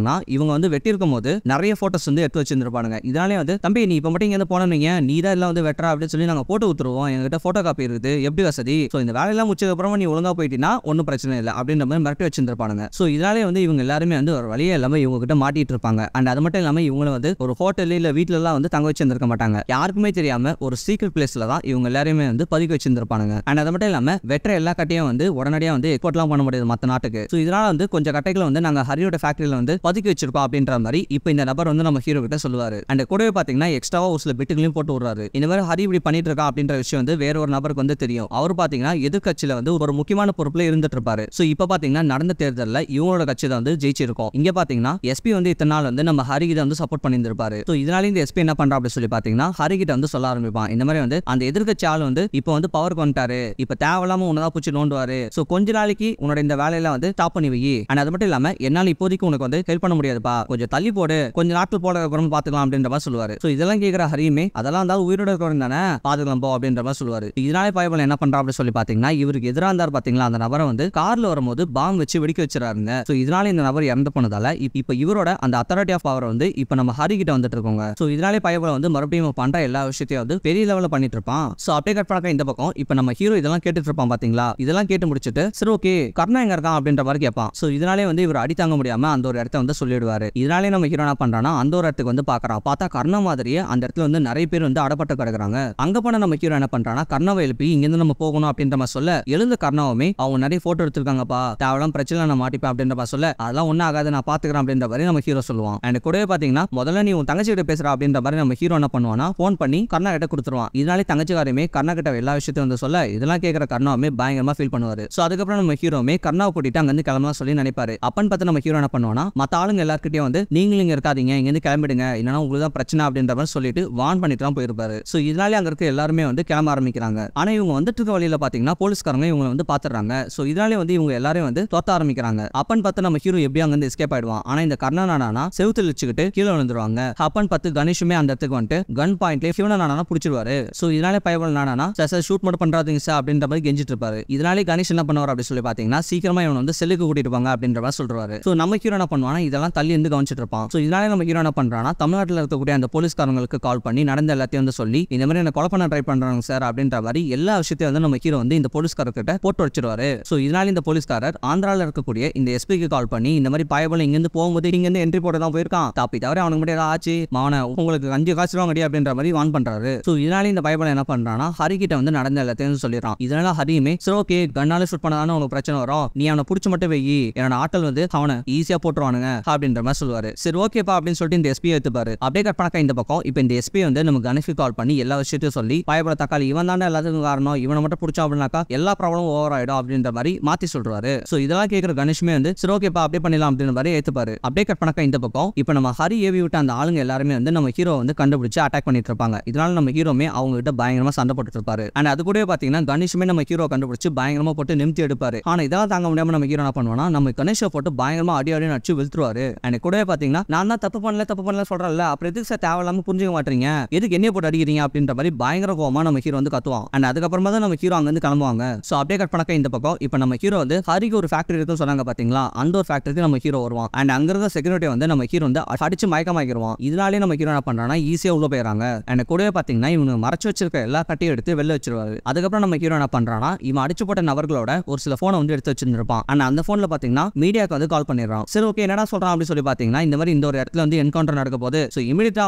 என்ன பார்த்தோம்னா இவங்க வந்து வெட்டியிருக்கும் போது நிறைய ஃபோட்டோஸ் வந்து எடுத்து வச்சிருந்துருப்பாங்க இதனாலே வந்து தம்பி நீ இப்போ மட்டும் இங்கேருந்து போனீங்க நீ தான் எல்லாம் வந்து வெட்டுறா அப்படின்னு சொல்லி நாங்கள் போட்டு ஊற்றுருவோம் எங்ககிட்ட ஃபோட்டோ காப்பி இருக்குது எப்படி வசதி ஸோ இந்த வேலையெல்லாம் முடிச்சதுக்கப்புறமா நீ ஒழுங்காக போயிட்டீங்கன்னா ஒன்றும் பிரச்சனை இல்லை அப்படின்ற மாதிரி மிரட்டி வச்சிருந்துருப்பாங்க ஸோ இதனாலே வந்து இவங்க எல்லாருமே வந்து ஒரு வழியே இல்லாமல் இவங்க கிட்ட மாட்டிட்டு இருப்பாங்க அண்ட் அது மட்டும் இல்லாமல் இவங்களை வந்து ஒரு ஹோட்டல் இல்லை வீட்டிலலாம் வந்து தங்க வச்சிருந்திருக்க மாட்டாங்க யாருக்குமே தெரியாம ஒரு சீக்ரெட் பிளேஸ்ல தான் இவங்க எல்லாருமே வந்து பதுக்கி வச்சிருந்திருப்பாங்க அண்ட் அது மட்டும் இல்லாம வெற்ற எல்லா கட்டையும் வந்து உடனடியாக வந்து எக்ஸ்போர்ட்லாம் பண்ண முடியாது மற்ற நாட்டுக்கு ஸோ இதனால வந்து கொஞ்சம் கட்டைகளை வந்து நாங்கள் ஹரியோட ஃபேக்டரியில் வந்து பதுக்கி ஒதுக்கி வச்சிருப்பா அப்படின்ற மாதிரி இப்போ இந்த நபர் வந்து நம்ம ஹீரோ கிட்ட சொல்லுவாரு அண்ட் கூடவே பாத்தீங்கன்னா எக்ஸ்ட்ராவா ஒரு சில பெட்டுகளையும் போட்டு விடுறாரு இந்த மாதிரி ஹரி இப்படி பண்ணிட்டு இருக்கா அப்படின்ற விஷயம் வந்து வேற ஒரு நபருக்கு வந்து தெரியும் அவர் பாத்தீங்கன்னா எதிர்கட்சியில வந்து ஒரு முக்கியமான பொறுப்புல இருந்துட்டு இருப்பாரு சோ இப்ப பாத்தீங்கன்னா நடந்த தேர்தலில் இவங்களோட கட்சி தான் வந்து ஜெயிச்சிருக்கும் இங்க பாத்தீங்கன்னா எஸ்பி வந்து இத்தனை நாள் வந்து நம்ம ஹரி கிட்ட வந்து சப்போர்ட் பண்ணியிருப்பாரு சோ இதனால இந்த எஸ்பி என்ன பண்றா அப்படின்னு சொல்லி பாத்தீங்கன்னா ஹரி கிட்ட வந்து சொல்ல ஆரம்பிப்பான் இந்த மாதிரி வந்து அந்த எதிர்கட்சி ஆள் வந்து இப்ப வந்து பவர் பண்ணிட்டாரு இப்ப தேவையில்லாம உன்னதான் பூச்சி நோண்டுவாரு சோ கொஞ்ச நாளைக்கு உன்னோட இந்த வேலையில வந்து டாப் பண்ணி வை அண்ட் அது மட்டும் இல்லாம என்னால இப்போதைக்கு உனக்கு வந்து ஹெல்ப் பண்ண முடியாதுப்பா கொஞ்சம் தள்ளி போடு கொஞ்சம் நாட்கள் போட அப்புறம் பாத்துக்கலாம் அப்படின்ற மாதிரி சொல்லுவாரு ஸோ இதெல்லாம் கேக்குற ஹரியுமே அதெல்லாம் இருந்தாலும் உயிரோட குரம் தானே பாத்துக்கலாம் போ அப்படின்ற மாதிரி சொல்லுவாரு இதனாலே பாய்பல் என்ன பண்றா அப்படின்னு சொல்லி பாத்தீங்கன்னா இவருக்கு எதிராக இருந்தார் பாத்தீங்களா அந்த நபரை வந்து கார்ல வரும்போது பாம் வச்சு வெடிக்க வச்சிருக்காருங்க ஸோ இதனால இந்த நபர் இறந்து போனதால இப்போ இவரோட அந்த அத்தாரிட்டி ஆஃப் பவர் வந்து இப்போ நம்ம ஹரி கிட்ட வந்துட்டு இருக்கோங்க ஸோ இதனாலே பயபல வந்து மறுபடியும் பண்ற எல்லா விஷயத்தையும் வந்து பெரிய லெவலில் பண்ணிட்டு இருப்பான் ஸோ அப்படியே கட் இந்த பக்கம் இப்போ நம்ம ஹீரோ இதெல்லாம் கேட்டுட்டு இருப்பான் பாத்தீங்களா இதெல்லாம் கேட்டு முடிச்சுட்டு சரி ஓகே கர்ணா எங்க இருக்கான் அப்படின்ற மாதிரி கேட்பான் ஸோ இதனாலே வந்து இவர் அடி தாங்க முடியாம அந்த ஒரு இடத்த வந்து வந்து சொல்லிடுவாரு இதனாலே நம்ம என்ன பண்றான்னா அந்த ஒரு இடத்துக்கு வந்து பாக்குறான் பார்த்தா கர்ணா மாதிரியே அந்த இடத்துல வந்து நிறைய பேர் வந்து அடப்பட்டு கிடக்குறாங்க அங்க போன நம்ம ஹீரோ என்ன பண்றான்னா கர்ணவை எழுப்பி இங்கிருந்து நம்ம போகணும் அப்படின்ற மாதிரி சொல்ல எழுந்த கர்ணாவுமே அவங்க நிறைய போட்டோ எடுத்திருக்காங்கப்பா தேவையான பிரச்சனை நான் மாட்டிப்பேன் அப்படின்ற மாதிரி சொல்ல அதெல்லாம் ஒன்றும் ஆகாது நான் பாத்துக்கிறேன் அப்படின்ற மாதிரி நம்ம ஹீரோ சொல்லுவான் அண்ட் கூடவே பாத்தீங்கன்னா முதல்ல நீ உன் தங்கச்சி கிட்ட பேசுற அப்படின்ற மாதிரி நம்ம ஹீரோ என்ன பண்ணுவானா போன் பண்ணி கர்ணா கிட்ட கொடுத்துருவான் இதனாலே தங்கச்சிக்காரையுமே கர்ணா கிட்ட எல்லா விஷயத்தையும் வந்து சொல்ல இதெல்லாம் கேட்கிற கர்ணாவுமே பயங்கரமா ஃபீல் பண்ணுவாரு சோ அதுக்கப்புறம் நம்ம ஹீரோமே கர்ணாவை கூட்டிட்டு அங்கிருந்து கிளம்பலாம் சொல்லி நினைப்பாரு அப்பன் பார்த்து நம்ம ஹீரோ என்ன பண்ணுவானா மத்த ஆளுங்க எல்லாருக்கிட்டே வந்து நீங்களும் இங்கே இருக்காதீங்க இங்கேருந்து கிளம்பிடுங்க என்னன்னா உங்களுக்கு தான் பிரச்சனை அப்படின்ற மாதிரி சொல்லிட்டு வான் பண்ணிட்டு தான் போயிருப்பாரு ஸோ இதனால அங்கே இருக்க எல்லாருமே வந்து கிளம்ப ஆரம்பிக்கிறாங்க ஆனால் இவங்க வந்துட்டு இருக்க வழியில் பார்த்தீங்கன்னா போலீஸ்காரங்க இவங்க வந்து பாத்துறாங்க ஸோ இதனால வந்து இவங்க எல்லாரையும் வந்து தோத்த ஆரம்பிக்கிறாங்க அப்பன் பார்த்து நம்ம ஹீரோ எப்படி இருந்து எஸ்கேப் ஆயிடுவான் ஆனால் இந்த கர்ணனானா செவுத்தில் வச்சுக்கிட்டு கீழே விழுந்துருவாங்க அப்பன் பார்த்து கணேஷுமே அந்த இடத்துக்கு வந்துட்டு கன் பாயிண்ட்லேயே சிவனானா பிடிச்சிருவாரு ஸோ இதனால பயவல் நானா சார் ஷூட் மட்டும் பண்றாதீங்க சார் அப்படின்ற மாதிரி கெஞ்சிட்டு இருப்பாரு இதனாலே கணேஷ் என்ன பண்ணுவார் அப்படின்னு சொல்லி பார்த்தீங்கன்னா சீக்கிரமா இவன் வந்து செல்லுக்கு கூட்டிட்டு போங்க அப்படின்ற மாதிரி சொல்றாரு ஸோ நம்ம ஹீரோ என்ன பண்ணுவானா இதெல்லாம் தள்ளி இருந்து கவனிச்சிட்டு இருப்பான் ஸோ இதனால நம்ம ஹீரோ என்ன பண்ணுறான்னா தமிழ்நாட்டில் இருக்கக்கூடிய அந்த போலீஸ்காரங்களுக்கு கால் பண்ணி நடந்த எல்லாத்தையும் வந்து சொல்லி இந்த மாதிரி என்ன கொலை பண்ண ட்ரை பண்ணுறாங்க சார் அப்படின்ற மாதிரி எல்லா விஷயத்தையும் வந்து நம்ம ஹீரோ வந்து இந்த போலீஸ்காரர்கிட்ட போட்டு வச்சிருவாரு ஸோ இதனால இந்த போலீஸ்காரர் ஆந்திராவில் இருக்கக்கூடிய இந்த எஸ்பிக்கு கால் பண்ணி இந்த மாதிரி பயபலம் இங்கேருந்து போகும்போது இங்கேருந்து என்ட்ரி போட்டு தான் போயிருக்கான் தாப்பி தவிர அவனுக்கு மட்டும் ஏதாவது ஆச்சு மாவன உங்களுக்கு அஞ்சு காசு வாங்கடி அப்படின்ற மாதிரி வான் பண்ணுறாரு ஸோ இதனால இந்த பயபலம் என்ன பண்ணுறான்னா கிட்ட வந்து நடந்த எல்லாத்தையும் சொல்லிடுறான் இதனால ஹரியுமே சரி ஓகே கண்ணால சுட் பண்ணதானே உங்களுக்கு பிரச்சனை வரும் நீ அவனை புடிச்சு மட்டும் வெயி என்னோட ஆட்டல் வந்து அவனை ஈஸியாக போட்டுருவானுங்க அப்படின்ற மாதிரி சொல்லுவாரு சரி ஓகேப்பா அப்படின்னு சொல்லிட்டு இந்த எஸ்பி எடுத்துப்பாரு அப்படியே கட் பண்ணக்கா இந்த பக்கம் இப்ப இந்த எஸ்பி வந்து நம்ம அனுப்பி கால் பண்ணி எல்லா விஷயத்தையும் சொல்லி பயப்பட தக்காளி இவன் தானே எல்லாத்துக்கும் காரணம் இவனை மட்டும் பிடிச்சா அப்படின்னாக்கா எல்லா ப்ராப்ளமும் ஓவர் ஆயிடும் அப்படின்ற மாதிரி மாத்தி சொல்றாரு சோ இதெல்லாம் கேட்கிற கணேஷ்மே வந்து சரி ஓகேப்பா அப்படியே பண்ணலாம் அப்படின்ற மாதிரி ஏத்துப்பாரு அப்படியே கட் பண்ணக்கா இந்த பக்கம் இப்போ நம்ம ஹரி ஏவி விட்ட அந்த ஆளுங்க எல்லாருமே வந்து நம்ம ஹீரோ வந்து கண்டுபிடிச்சு அட்டாக் பண்ணிட்டு இருப்பாங்க இதனால நம்ம ஹீரோமே அவங்க கிட்ட பயங்கரமா சண்டை போட்டு இருப்பாரு அண்ட் அது கூட பாத்தீங்கன்னா கணேஷுமே நம்ம ஹீரோ கண்டுபிடிச்சு பயங்கரமா போட்டு நிமித்தி எடுப்பாரு ஆனா இதெல்லாம் தாங்க முடியாம நம்ம ஹீரோ என்ன பண்ணுவோம்னா நம்ம கணேஷை போட்டு பயங்கரமா அடி அடி நடிச்சு விழுத்துருவாரு சொல்லுவாரு அண்ட் கூடவே பாத்தீங்கன்னா நான் தான் தப்பு பண்ணல தப்பு பண்ணல சொல்றேன்ல அப்புறம் எதுக்கு சார் தேவையில்லாம புரிஞ்சுக்க மாட்டீங்க எதுக்கு என்ன போட்டு அடிக்கிறீங்க அப்படின்ற மாதிரி பயங்கர கோவமா நம்ம ஹீரோ வந்து கத்துவோம் அண்ட் அதுக்கப்புறமா தான் நம்ம ஹீரோ அங்க இருந்து கிளம்புவாங்க சோ அப்படியே கட் பண்ணக்க இந்த பக்கம் இப்போ நம்ம ஹீரோ வந்து ஹரிக்கு ஒரு ஃபேக்டரி இருக்குன்னு சொன்னாங்க பாத்தீங்களா அந்த ஒரு ஃபேக்டரிக்கு நம்ம ஹீரோ வருவான் அண்ட் அங்க இருந்த செக்யூரிட்டி வந்து நம்ம ஹீரோ வந்து அடிச்சு மயக்கமாக்கிடுவான் இதனாலே நம்ம ஹீரோ என்ன பண்றான்னா ஈஸியா உள்ள போயிடறாங்க அண்ட் கூடவே பாத்தீங்கன்னா இவங்க மறைச்சு வச்சிருக்க எல்லா கட்டையும் எடுத்து வெளில வச்சிருவாரு அதுக்கப்புறம் நம்ம ஹீரோ என்ன பண்றான்னா இவன் அடிச்சு போட்ட நபர்களோட ஒரு சில போனை வந்து எடுத்து வச்சிருந்திருப்பான் அண்ட் அந்த போன்ல பாத்தீங்கன்னா மீடியாக்கு வந்து கால் பண்ணிடுறான் சரி ஓகே என்னடா சொல்றான் சொல்லி பாத்தீங்கன்னா இந்த மாதிரி இந்த ஒரு இடத்துல வந்து என்கவுண்டர் நடக்க போது ஸோ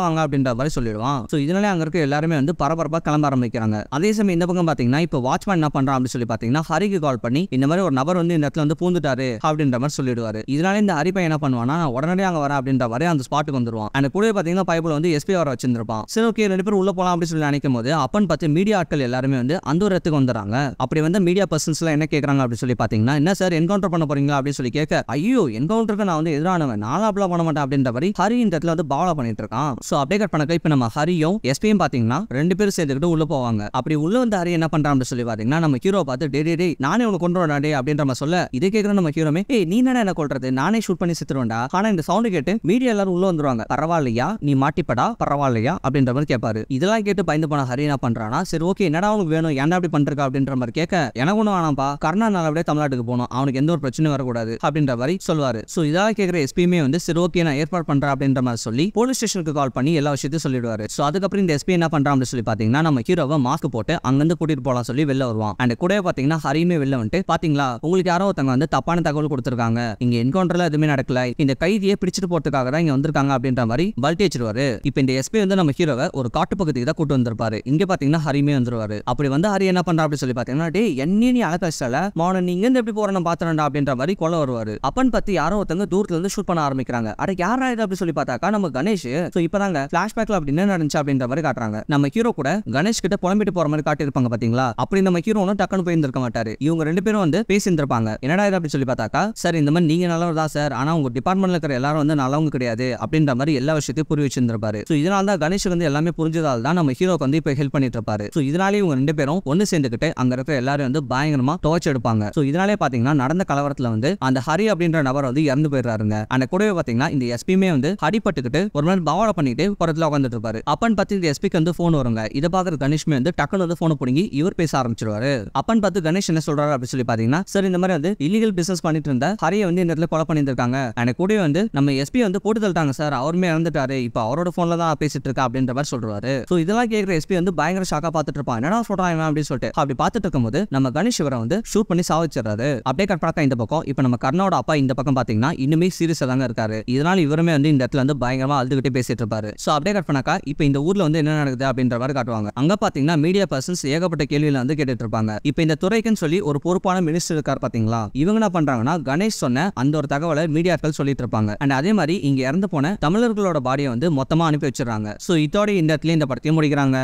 வாங்க அப்படின்ற மாதிரி சொல்லிடுவான் சோ இதனால அங்க இருக்க எல்லாருமே வந்து பரபரப்பா கிளம்ப ஆரம்பிக்கிறாங்க அதே சமயம் இந்த பக்கம் பாத்தீங்கன்னா இப்போ வாட்ச்மேன் என்ன பண்றான் அப்படின்னு சொல்லி பாத்தீங்கன்னா ஹரிக்கு கால் பண்ணி இந்த மாதிரி ஒரு நபர் வந்து இந்த இடத்துல வந்து பூந்துட்டாரு அப்படின்ற மாதிரி சொல்லிடுவாரு இதனால இந்த ஹரிப்பை என்ன பண்ணுவானா உடனடியே அங்க வரேன் அப்படின்ற மாதிரி அந்த ஸ்பாட்டுக்கு வந்துருவான் அந்த கூட பாத்தீங்கன்னா பைபிள் வந்து எஸ்பி வர வச்சிருந்திருப்பான் சரி ஓகே ரெண்டு பேரும் உள்ள போகலாம் அப்படின்னு சொல்லி நினைக்கும் போது அப்பன் பார்த்து மீடியா ஆட்கள் எல்லாருமே வந்து அந்த ஒரு இடத்துக்கு வந்துடுறாங்க அப்படி வந்து மீடியா பர்சன்ஸ்லாம் என்ன கேட்கறாங்க அப்படின்னு சொல்லி பாத்தீங்கன்னா என்ன சார் என்கவுண்டர் பண்ண போறீங்களா அப்படின்னு சொல்லி கேட்க ஐயோ என்கவுண்டருக்கு நான் வந்து எதிரான பண்ணுவேன் நான் அப்படிலாம் பண்ண மாட்டேன் அப்படின்ற மாதிரி ஹரி இந்த இடத்துல வந்து பாவலா பண்ணிட்டு இருக்கான் ஸோ அப்படியே கட் பண்ண இப்போ நம்ம ஹரியும் எஸ்பியும் பாத்தீங்கன்னா ரெண்டு பேரும் சேர்த்துக்கிட்டு உள்ள போவாங்க அப்படி உள்ள வந்து ஹரி என்ன பண்றான் அப்படின்னு சொல்லி பாத்தீங்கன்னா நம்ம ஹீரோ பார்த்து டே டே டே நானே உனக்கு கொண்டு வரடா அப்படின்ற மாதிரி சொல்ல இதை கேட்கிற நம்ம ஹீரோமே ஏய் நீ என்ன என்ன கொள்றது நானே ஷூட் பண்ணி செத்துருவேன்டா ஆனா இந்த சவுண்ட் கேட்டு மீடியா எல்லாரும் உள்ள வந்துருவாங்க பரவாயில்லையா நீ மாட்டிப்படா பரவாயில்லையா அப்படின்ற மாதிரி கேட்பாரு இதெல்லாம் கேட்டு பயந்து போன ஹரி என்ன பண்றானா சரி ஓகே என்னடா உனக்கு வேணும் என்ன அப்படி பண்றா அப்படின்ற மாதிரி கேட்க எனக்கு ஒன்றும் வேணாம்ப்பா கருணா நல்லபடியா தமிழ்நாட்டுக்கு போனோம் அவனுக்கு எந்த ஒரு பிரச்சனையும் வரக்கூடாது அப்படின்ற மாதிரி சொல்லுவாரு சோ இதெல்லாம் கேட்கிற எஸ்பியுமே வந்து சரி ஓகே நான் ஏற்பாடு பண்றேன் அப்படின்ற மாதிரி சொல்லி போலீஸ் ஸ்டேஷனுக்கு கால் பண்ணி எல்லா விஷயத்தையும் சொல்லிடுவாரு ஸோ அதுக்கப்புறம் இந்த எஸ்பி என்ன பண்றான் அப்படின்னு சொல்லி பாத்தீங்கன்னா நம்ம ஹீரோவை மாஸ்க் போட்டு அங்கிருந்து கூட்டிட்டு போலாம் சொல்லி வெளில வருவான் அண்ட் கூட பாத்தீங்கன்னா ஹரியுமே வெளில வந்துட்டு பாத்தீங்களா உங்களுக்கு யாரோ ஒருத்தவங்க வந்து தப்பான தகவல் கொடுத்துருக்காங்க இங்க என்கவுண்டர்ல எதுவுமே நடக்கல இந்த கைதியை பிடிச்சிட்டு போறதுக்காக தான் இங்க வந்திருக்காங்க அப்படின்ற மாதிரி பல்ட்டி வச்சிருவாரு இப்போ இந்த எஸ்பி வந்து நம்ம ஹீரோவை ஒரு காட்டு பக்கத்துக்கு தான் கூட்டு வந்திருப்பாரு இங்க பாத்தீங்கன்னா ஹரியுமே வந்துருவாரு அப்படி வந்து ஹரி என்ன பண்றா அப்படின்னு சொல்லி பாத்தீங்கன்னா டே என்ன நீ அழகாச்சால மாவன நீங்க இருந்து எப்படி போறேன் பாத்துறா அப்படின்ற மாதிரி கொலை வருவாரு அப்பன் பத்தி யாரோ ஒருத்தவங்க தூரத்துல இருந்து ஷூட் பண்ண ஆரம்பிக்கிறாங்க அட யாரா இது அப்படின்னு சொல்லி பார்த்தாக்கா நம்ம கணேஷ் ஸோ இப்போதாங்க ஃபிளாஷ்பேக்ல அப்படி என்ன நடந்துச்சு அப்படின்ற மாதிரி காட்டுறாங்க நம்ம ஹீரோ கூட கணேஷ் கிட்ட புலம்பிட்டு போற மாதிரி காட்டியிருப்பாங்க பாத்தீங்களா அப்படி நம்ம ஒன்றும் டக்குனு போயிருந்திருக்க மாட்டாரு இவங்க ரெண்டு பேரும் வந்து பேசியிருந்திருப்பாங்க என்னடா இது அப்படின்னு சொல்லி பார்த்தாக்கா சார் இந்த மாதிரி நீங்க நல்லவர் தான் சார் ஆனா உங்க டிபார்ட்மெண்ட்ல இருக்கிற எல்லாரும் வந்து நல்லவங்க கிடையாது அப்படின்ற மாதிரி எல்லா விஷயத்தையும் புரிய வச்சிருந்திருப்பாரு ஸோ இதனால தான் கணேஷ் வந்து எல்லாமே புரிஞ்சதால் தான் நம்ம ஹீரோக்கு வந்து இப்போ ஹெல்ப் பண்ணிட்டு இருப்பாரு ஸோ இதனாலே இவங்க ரெண்டு பேரும் ஒன்று சேர்ந்துக்கிட்டு அங்க இருக்கிற எல்லாரும் வந்து பயங்கரமா டோச் எடுப்பாங்க ஸோ இதனாலே பாத்தீங்கன்னா நடந்த கலவரத்துல வந்து அந்த ஹரி அப்படின்ற நபர் வந்து இறந்து போயிடுறாருங்க அந்த கூடவே பாத்தீங்கன்னா இந்த எஸ்பியுமே வந்து அடிபட்டுக்கிட்டு ஒரு நாள் பவாடா பண்ணிட்டு பக்கத்துல உட்காந்துட்டு இருப்பாரு அப்பன் பார்த்து இந்த எஸ்பிக்கு வந்து போன் வருங்க இதை பாக்குற கணேஷ்மே வந்து டக்குனு வந்து போனை பிடிங்கி இவர் பேச ஆரம்பிச்சிருவாரு அப்பன் பார்த்து கணேஷ் என்ன சொல்றாரு அப்படின்னு சொல்லி பாத்தீங்கன்னா சார் இந்த மாதிரி வந்து இல்லீகல் பிசினஸ் பண்ணிட்டு இருந்த ஹரியை வந்து இந்த இடத்துல கொலை பண்ணியிருக்காங்க எனக்கு கூடவே வந்து நம்ம எஸ்பி வந்து போட்டு தள்ளிட்டாங்க சார் அவருமே இறந்துட்டாரு இப்போ அவரோட போன்ல தான் பேசிட்டு இருக்கா அப்படின்ற மாதிரி சொல்றாரு ஸோ இதெல்லாம் கேட்குற எஸ்பி வந்து பயங்கர ஷாக்கா பார்த்துட்டு இருப்பான் என்னடா சொல்றாங்க அப்படின்னு சொல்லிட்டு அப்படி பார்த்துட்டு இருக்கும்போது நம்ம கணேஷ் இவரை வந்து ஷூட் பண்ணி சாவிச்சிடறாரு அப்படியே கட் இந்த பக்கம் இப்போ நம்ம கர்ணாவோட அப்பா இந்த பக்கம் பாத்தீங்கன்னா இன்னுமே சீரியஸ் சீரியஸாக தாங்க இருக்காரு இதனால் இவருமே வந்து இந்த இடத்துல வந்து பயங்கரமாக அழுதுகிட்டே பேசிட்டு இருப்பாரு ஸோ அப்டே கட் பண்ணாக்கா இப்போ இந்த ஊரில் வந்து என்ன நடக்குது அப்படின்ற மாதிரி காட்டுவாங்க அங்கே பார்த்தீங்கன்னா மீடியா பர்சன்ஸ் ஏகப்பட்ட கேள்வியில் வந்து கேட்டுட்டு இருப்பாங்க இப்போ இந்த துறைக்குன்னு சொல்லி ஒரு பொறுப்பான மினிஸ்டர் இருக்கார் பார்த்தீங்களா இவங்க என்ன பண்ணுறாங்கன்னா கணேஷ் சொன்ன அந்த ஒரு தகவலை மீடியாக்கள் சொல்லிட்டு இருப்பாங்க அண்ட் அதே மாதிரி இங்கே இறந்து போன தமிழர்களோட பாடியை வந்து மொத்தமாக அனுப்பி வச்சிடறாங்க ஸோ இதோட இந்த இடத்துல இந்த படத்தையும் முடிக்கிறாங்க